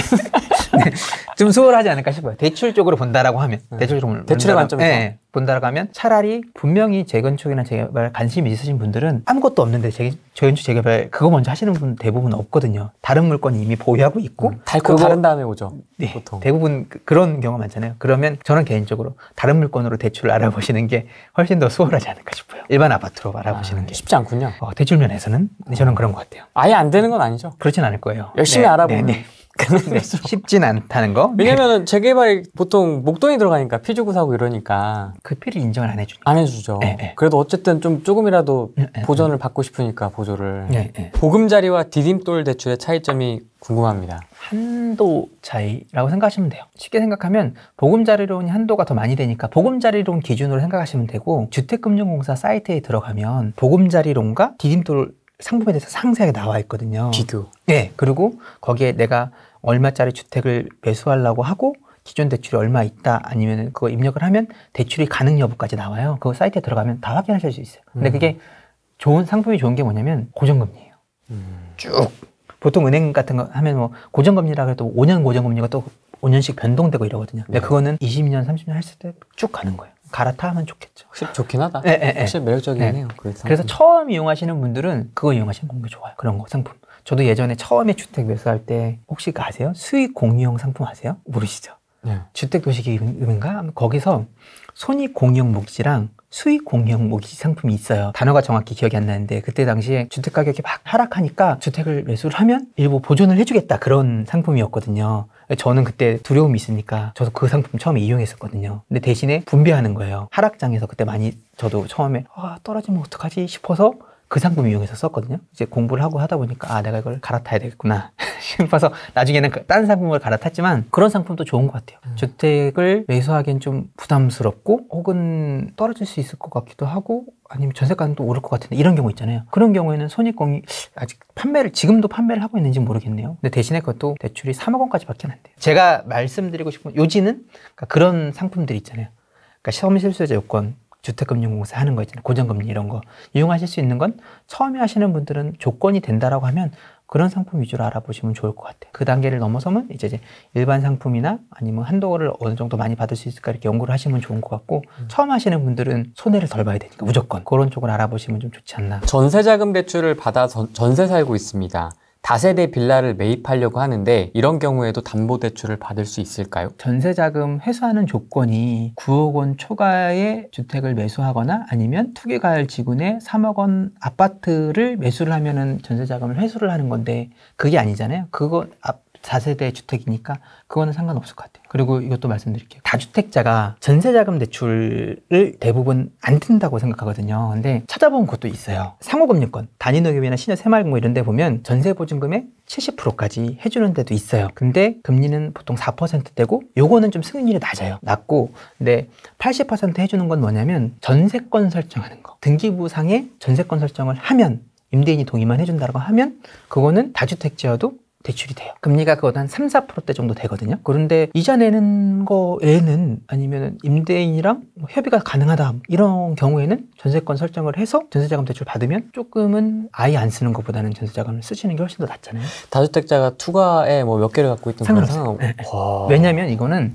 네. 좀 수월하지 않을까 싶어요. 대출쪽으로 본다라고 하면 네. 대출쪽으로 대출의 관점에서 네. 예, 예. 본다라고 하면 차라리 분명히 재건축이나 재개발 관심이 있으신 분들은 아무것도 없는데 재, 재건축 재개발 그거 먼저 하시는 분 대부분 없거든요. 다른 물건 이미 보유하고 있고 음, 달고 다른 다음에 오죠. 네, 보통 대부분 그, 그런 경우 많잖아요. 그러면 저는 개인적으로 다른 물건으로 대출을 알아보시는 게 훨씬 더 수월하지 않을까 싶어요. 일반 아파트로 알아보시는 아, 게 쉽지 않군요. 어, 대출 면에서는 저는 네. 그런 것 같아요.
아예 안 되는 건 아니죠? 그렇진 않을 거예요. 열심히 네, 알아보면. 네, 쉽진 않다는 거? 왜냐면은 재개발 보통 목돈이 들어가니까 피주고 사고 이러니까 그
피를 인정을 안 해주죠.
안 해주죠. 예, 예. 그래도 어쨌든 좀 조금이라도 예, 예, 예. 보전을 받고 싶으니까 보조를. 예, 보금자리와 디딤돌 대출의 차이점이 궁금합니다.
한도 차이라고 생각하시면 돼요. 쉽게 생각하면 보금자리론이 한도가 더 많이 되니까 보금자리론 기준으로 생각하시면 되고 주택금융공사 사이트에 들어가면 보금자리론과 디딤돌 상품에 대해서 상세하게 나와 있거든요. 비교. 네. 예, 그리고 거기에 내가 얼마짜리 주택을 매수하려고 하고 기존 대출이 얼마 있다 아니면 그거 입력을 하면 대출이 가능 여부까지 나와요. 그거 사이트에 들어가면 다 확인하실 수 있어요. 근데 음. 그게 좋은 상품이 좋은 게 뭐냐면 고정금리예요. 음. 쭉 보통 은행 같은 거 하면 뭐 고정금리라 그래도 5년 고정금리가 또 5년씩 변동되고 이러거든요. 근데 네. 그거는 20년, 30년 했을 때 쭉 가는 거예요. 갈아타 면 좋겠죠. 확실히 좋긴 하다. 네, 네, 확실히 매력적이네요. 그 그래서 처음 이용하시는 분들은 그거 이용하시는 게 좋아요. 그런 거 상품. 저도 예전에 처음에 주택 매수할 때 혹시 아세요? 수익 공유형 상품 아세요? 모르시죠? 네. 주택 도시계획인가? 거기서 손익 공유형 목지랑 수익 공영모 뭐 기상품이 있어요. 단어가 정확히 기억이 안 나는데 그때 당시에 주택 가격이 막 하락하니까 주택을 매수를 하면 일부 보존을 해주겠다 그런 상품이었거든요. 저는 그때 두려움이 있으니까 저도 그 상품 처음에 이용했었거든요. 근데 대신에 분배하는 거예요. 하락장에서 그때 많이 저도 처음에 아 떨어지면 어떡하지 싶어서 그 상품 이용해서 썼거든요. 이제 공부를 하고 하다 보니까 아 내가 이걸 갈아타야 되겠구나 싶어서 나중에는 그딴 상품을 갈아탔지만 그런 상품도 좋은 것 같아요. 음. 주택을 매수하기엔 좀 부담스럽고 혹은 떨어질 수 있을 것 같기도 하고 아니면 전세가는 또 오를 것 같은데 이런 경우 있잖아요. 그런 경우에는 손익공이 아직 판매를 지금도 판매를 하고 있는지 모르겠네요. 근데 대신에 그것도 대출이 3억 원까지밖에 안 돼요. 제가 말씀드리고 싶은 요지는 그러니까 그런 상품들 이 있잖아요. 그러니까 시험실수요자 요건 주택금융공사 하는 거 있잖아요. 고정금리 이런 거. 이용하실 수 있는 건 처음에 하시는 분들은 조건이 된다라고 하면 그런 상품 위주로 알아보시면 좋을 것 같아요. 그 단계를 넘어서면 이제, 이제 일반 상품이나 아니면 한도를 어느 정도 많이 받을 수 있을까 이렇게 연구를 하시면 좋은 것 같고 음. 처음 하시는 분들은 손해를 덜 봐야 되니까 무조건 그런 쪽을 알아보시면 좀 좋지 않나.
전세자금 대출을 받아 전, 전세 살고 있습니다. 다세대 빌라를 매입하려고 하는데 이런 경우에도 담보 대출을 받을 수 있을까요?
전세 자금 회수하는 조건이 9억 원 초과의 주택을 매수하거나 아니면 투기 가열 지분의 3억 원 아파트를 매수를 하면은 전세 자금을 회수를 하는 건데 그게 아니잖아요. 그거 아, 4세대 주택이니까 그거는 상관없을 것 같아요. 그리고 이것도 말씀드릴게요. 다주택자가 전세자금 대출을 대부분 안 든다고 생각하거든요. 근데 찾아본 것도 있어요. 상호금융권, 단위농협이나 신협 새마을금고 뭐 이런 데 보면 전세보증금의 70%까지 해주는 데도 있어요. 근데 금리는 보통 4%대고 요거는 좀 승률이 낮아요. 낮고 근데 80% 해주는 건 뭐냐면 전세권 설정하는 거. 등기부상에 전세권 설정을 하면 임대인이 동의만 해준다고 하면 그거는 다주택자여도 대출이 돼요. 금리가 그것 한 3, 4%대 정도 되거든요. 그런데 이자 내는 거에는 아니면 임대인이랑 뭐 협의가 가능하다 이런 경우에는 전세권 설정을 해서 전세자금 대출 받으면 조금은 아예 안 쓰는 것보다는 전세자금을 쓰시는 게 훨씬 더 낫잖아요.
다주택자가 투가에 뭐 몇 개를 갖고 있던상관없어 네, 네. 왜냐하면 이거는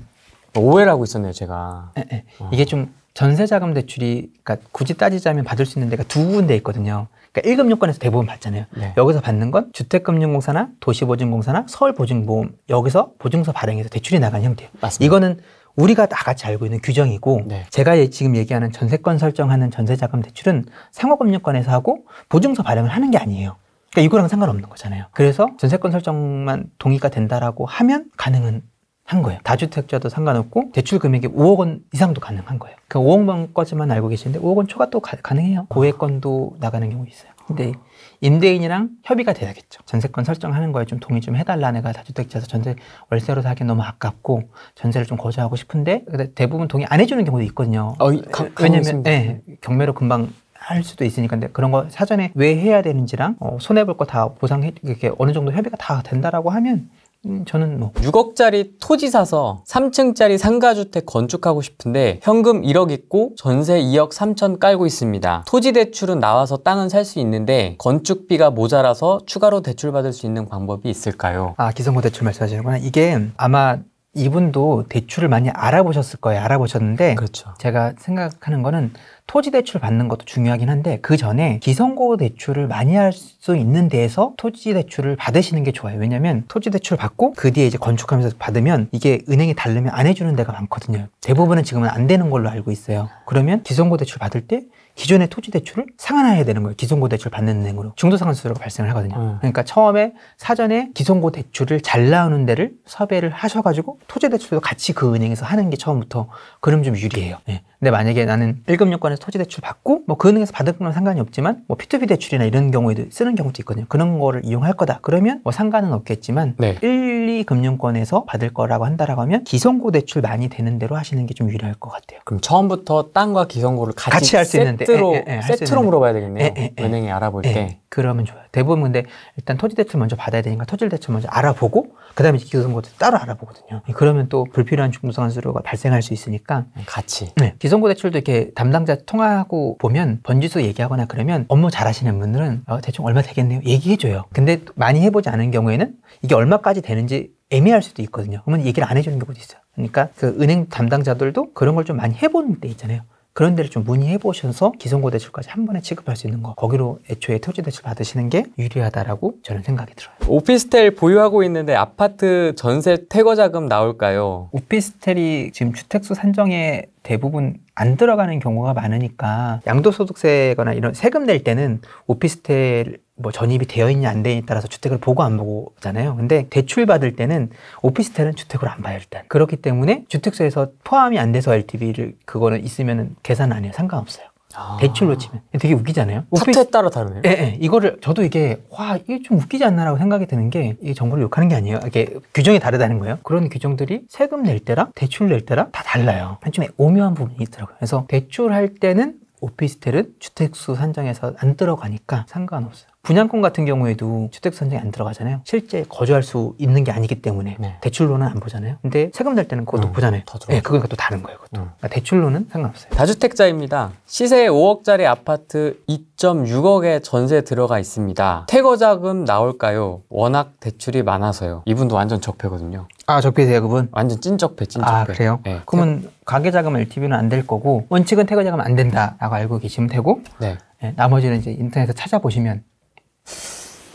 뭐 오해를 하고 있었네요, 제가. 네, 네. 이게 좀
전세자금 대출이 그러니까 굳이 따지자면 받을 수 있는 데가 두 군데 있거든요. 그러니까 1급 요건에서 대부분 받잖아요. 네. 여기서 받는 건 주택금융공사나 도시보증공사나 서울보증보험 여기서 보증서 발행해서 대출이 나가는 형태예요. 맞습니다. 이거는 우리가 다 같이 알고 있는 규정이고 네. 제가 예, 지금 얘기하는 전세권 설정하는 전세자금 대출은 상호금융권에서 하고 보증서 발행을 하는 게 아니에요. 그러니까 이거랑 상관없는 거잖아요. 그래서 전세권 설정만 동의가 된다라고 하면 가능은 한 거예요. 다주택자도 상관없고 대출 금액이 5억 원 이상도 가능한 거예요. 그 5억 원까지만 알고 계시는데 5억 원 초과 또 가, 능해요 고액건도 나가는 경우 있어요. 근데 임대인이랑 협의가 돼야겠죠. 전세권 설정하는 거에 좀 동의 좀 해달라. 내가 다주택자서 전세 월세로 사기 너무 아깝고 전세를 좀거주하고 싶은데 대부분 동의 안 해주는 경우도 있거든요. 어, 가, 왜냐면 네, 경매로 금방 할 수도 있으니까 근데 그런 거 사전에 왜 해야 되는지랑 어, 손해 볼 거 다 보상 이렇게 어느 정도 협의가 다 된다라고 하면 음, 저는 뭐
6억짜리 토지 사서 3층짜리 상가주택 건축하고 싶은데 현금 1억 있고 전세 2억 3천 깔고 있습니다. 토지 대출은 나와서 땅은 살 수 있는데 건축비가 모자라서 추가로 대출받을 수 있는 방법이 있을까요?
아 기성고 대출 말씀하시는구나. 이게 아마 이분도 대출을 많이 알아보셨을 거예요. 알아보셨는데 그렇죠. 제가 생각하는 거는 토지 대출 받는 것도 중요하긴 한데 그 전에 기성고 대출을 많이 할 수 있는 데에서 토지 대출을 받으시는 게 좋아요. 왜냐하면 토지 대출 받고 그 뒤에 이제 건축하면서 받으면 이게 은행이 다르면 안 해주는 데가 많거든요. 대부분은 지금은 안 되는 걸로 알고 있어요. 그러면 기성고 대출 받을 때 기존의 토지 대출을 상환해야 되는 거예요. 기성고 대출 받는 은행으로 중도 상환 수수료가 발생을 하거든요. 음. 그러니까 처음에 사전에 기성고 대출을 잘 나오는 데를 섭외를 하셔가지고 토지 대출도 같이 그 은행에서 하는 게 처음부터 그럼 좀 유리해요. 예. 근데 만약에 나는 1급융권에서 토지 대출 받고 뭐 금융에서 받은 건 상관이 없지만 뭐 P2P 대출이나 이런 경우에도 쓰는 경우도 있거든요. 그런 거를 이용할 거다. 그러면 뭐 상관은 없겠지만 네. 1, 2금융권에서 받을 거라고 한다라고 하면 기성고 대출 많이 되는 대로 하시는 게 좀 유리할 것 같아요. 그럼 처음부터
땅과 기성고를 같이, 같이 할수 있는데 로 에, 에, 에, 세트로 물어봐야 되겠네요. 은행에 알아볼 때.
그러면 좋아요. 대부분 근데 일단 토지 대출 먼저 받아야 되니까 토지 대출 먼저 알아보고 그 다음에 기성고대 따로 알아보거든요. 그러면 또 불필요한 중성한수료가 발생할 수 있으니까. 음, 같이. 네. 기성고대 출도 이렇게 담당자 통화하고 보면 번지수 얘기하거나 그러면 업무 잘하시는 분들은 어, 대충 얼마 되겠네요. 얘기해줘요. 근데 많이 해보지 않은 경우에는 이게 얼마까지 되는지 애매할 수도 있거든요. 그러면 얘기를 안 해주는 경우도 있어요. 그러니까 그 은행 담당자들도 그런 걸 좀 많이 해보는 때 있잖아요. 그런 데를 좀 문의해 보셔서 기성고 대출까지 한 번에 취급할 수 있는 거 거기로 애초에 토지 대출 받으시는 게 유리하다라고 저는 생각이 들어요.
오피스텔 보유하고 있는데 아파트 전세 퇴거 자금 나올까요?
오피스텔이 지금 주택수 산정에 대부분 안 들어가는 경우가 많으니까 양도소득세거나 이런 세금 낼 때는 오피스텔 뭐 전입이 되어 있냐 안 되냐에 따라서 주택을 보고 안 보고잖아요. 근데 대출 받을 때는 오피스텔은 주택으로 안 봐요 일단. 그렇기 때문에 주택수에서 포함이 안 돼서 LTV를 그거는 있으면 계산 안 해요. 상관없어요. 아... 대출로 치면 되게 웃기잖아요. 오피스...
차트에 따라 다르네요. 예, 예,
이거를 저도 이게 와 이게 좀 웃기지 않나라고 생각이 드는 게 이게 정부를 욕하는 게 아니에요. 이게 규정이 다르다는 거예요. 그런 규정들이 세금 낼 때랑 대출 낼 때랑 다 달라요. 한쯤에 오묘한 부분이 있더라고요. 그래서 대출할 때는 오피스텔은 주택수 산정에서 안 들어가니까 상관없어요. 분양권 같은 경우에도 주택 선정이 안 들어가잖아요. 실제 거주할 수 있는 게 아니기 때문에 네. 대출로는 안 보잖아요. 근데 세금 낼 때는 그것도 음, 보잖아요. 더 네, 예, 그건또 다른 거예요. 그것도. 음. 그러니까 대출로는 상관없어요.
다주택자입니다. 시세 5억짜리 아파트 2 6억에 전세 들어가 있습니다. 퇴거 자금 나올까요? 워낙 대출이 많아서요. 이분도 완전 적폐거든요.
아 적폐세요 그분? 완전 찐적폐 찐적폐. 아 그래요? 네. 그러면 가계자금 LTV는 안 될 거고 원칙은 퇴거자금 안 된다라고 알고 계시면 되고 네. 네, 나머지는 이제 인터넷에서 찾아보시면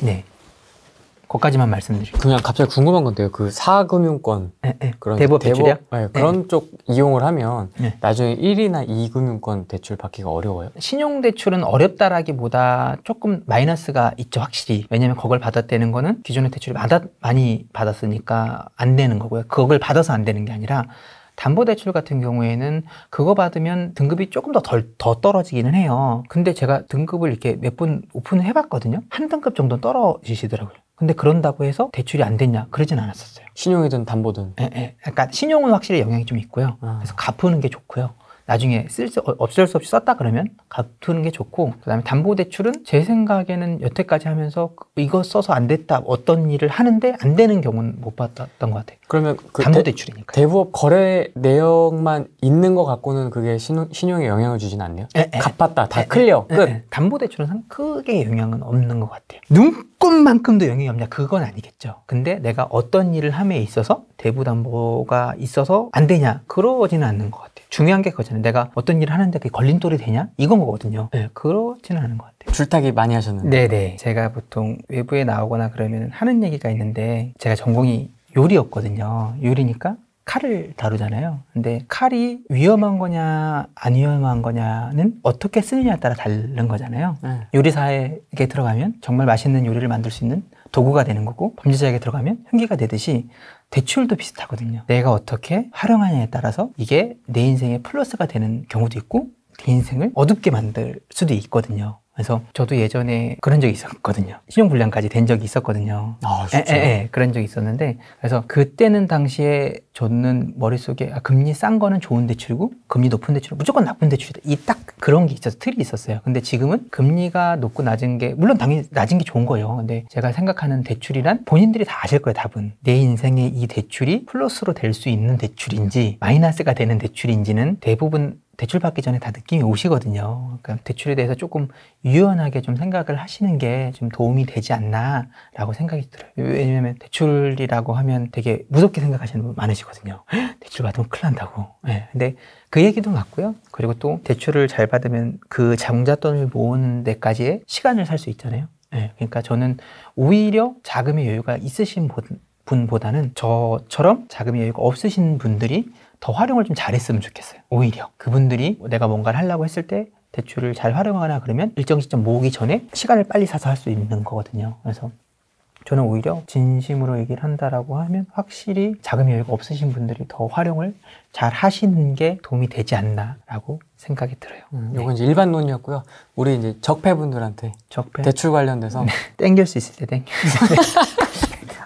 네. 거까지만
말씀드릴게요. 그냥 갑자기 궁금한 건데요. 그 사금융권
네, 네. 그런 대법 대법 네, 그런 예.
쪽 이용을 하면 나중에 1이나 2금융권 대출 받기가 어려워요. 신용 대출은 어렵다라기보다 조금 마이너스가
있죠, 확실히. 왜냐면 그걸 받았다는 거는 기존의 대출을 받았, 많이 받았으니까 안 되는 거고요. 그걸 받아서 안 되는 게 아니라 담보대출 같은 경우에는 그거 받으면 등급이 조금 더 덜, 더 떨어지기는 해요. 근데 제가 등급을 이렇게 몇 번 오픈을 해봤거든요. 한 등급 정도 떨어지시더라고요. 근데 그런다고 해서 대출이 안 됐냐 그러진 않았었어요. 신용이든 담보든. 예, 예. 그러니까 신용은 확실히 영향이 좀 있고요. 아. 그래서 갚으는 게 좋고요. 나중에 쓸 수, 없을 수 없이 썼다 그러면 갚는 게 좋고, 그 다음에 담보대출은 제 생각에는 여태까지 하면서 이거 써서 안 됐다, 어떤 일을 하는데 안 되는 경우는 못 봤던 것 같아요.
그러면 그 담보대출이니까 대부업 거래 내역만 있는 거 갖고는 그게 신용, 신용에 영향을 주진 않네요. 에, 에. 갚았다 다 에, 클리어 끝.
담보대출은 상 크게 영향은 없는 것 같아요. 눈꽃만큼도 영향이 없냐 그건 아니겠죠. 근데 내가 어떤 일을 함에 있어서 대부담보가 있어서 안 되냐 그러지는 않는 것 같아요. 중요한 게 그거잖아요. 내가 어떤 일을 하는데 그게 걸림돌이 되냐 이건 거거든요. 네, 그렇지는 않은 것 같아요.
줄타기 많이 하셨는데. 네네. 네.
제가 보통 외부에 나오거나 그러면 하는 얘기가 있는데 제가 전공이 요리였거든요. 요리니까 칼을 다루잖아요. 근데 칼이 위험한 거냐 안 위험한 거냐는 어떻게 쓰느냐에 따라 다른 거잖아요. 네. 요리사에게 들어가면 정말 맛있는 요리를 만들 수 있는 도구가 되는 거고 범죄자에게 들어가면 흉기가 되듯이 대출도 비슷하거든요. 내가 어떻게 활용하냐에 따라서 이게 내 인생의 플러스가 되는 경우도 있고 내 인생을 어둡게 만들 수도 있거든요. 그래서 저도 예전에 그런 적이 있었거든요. 신용불량까지 된 적이 있었거든요. 아, 진짜? 에, 에, 에, 그런 적이 있었는데, 그래서 그때는 당시에 저는 머릿속에 아, 금리 싼 거는 좋은 대출이고, 금리 높은 대출은 무조건 나쁜 대출이다. 이 딱 그런 게 있어서 틀이 있었어요. 근데 지금은 금리가 높고 낮은 게, 물론 당연히 낮은 게 좋은 거예요. 근데 제가 생각하는 대출이란 본인들이 다 아실 거예요, 답은. 내 인생의 이 대출이 플러스로 될 수 있는 대출인지, 마이너스가 되는 대출인지는 대부분 대출 받기 전에 다 느낌이 오시거든요. 그러니까 대출에 대해서 조금 유연하게 좀 생각을 하시는 게 좀 도움이 되지 않나라고 생각이 들어요. 왜냐면 대출이라고 하면 되게 무섭게 생각하시는 분 많으시거든요. 대출 받으면 큰일 난다고. 네. 근데 그 얘기도 맞고요. 그리고 또 대출을 잘 받으면 그자자돈을 모으는 데까지의 시간을 살 수 있잖아요. 네. 그러니까 저는 오히려 자금의 여유가 있으신 분보다는 저처럼 자금의 여유가 없으신 분들이 더 활용을 좀 잘했으면 좋겠어요. 오히려 그분들이 뭐 내가 뭔가를 하려고 했을 때 대출을 잘활용하나 그러면 일정 시점 모으기 전에 시간을 빨리 사서 할 수 있는 거거든요. 그래서 저는 오히려 진심으로 얘기를 한다라고 하면 확실히 자금 여유가 없으신 분들이 더 활용을 잘 하시는 게 도움이 되지 않나라고
생각이 들어요. 음, 이건 네. 이제 일반론이었고요. 우리 이제 적폐분들한테 적폐. 대출 관련돼서 네. 땡길 수 있을 때땡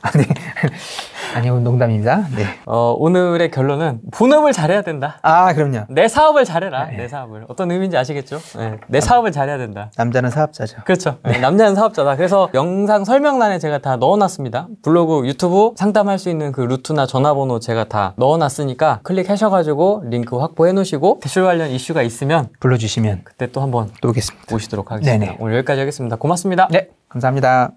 아니, 아니, 농담입니다. 네. 어, 오늘의 결론은 본업을 잘해야 된다. 아, 그럼요. 내 사업을 잘해라. 네. 내 사업을. 어떤 의미인지 아시겠죠? 네. 내 사업을 잘해야 된다. 남자는 사업자죠. 그렇죠. 네, 네. 남자는 사업자다. 그래서 영상 설명란에 제가 다 넣어놨습니다. 블로그, 유튜브 상담할 수 있는 그 루트나 전화번호 제가 다 넣어놨으니까 클릭하셔가지고 링크 확보해 놓으시고 대출 관련 이슈가 있으면 불러주시면 그때 또 한번 또 오겠습니다. 오시도록 하겠습니다. 네네. 오늘 여기까지 하겠습니다. 고맙습니다. 네. 감사합니다.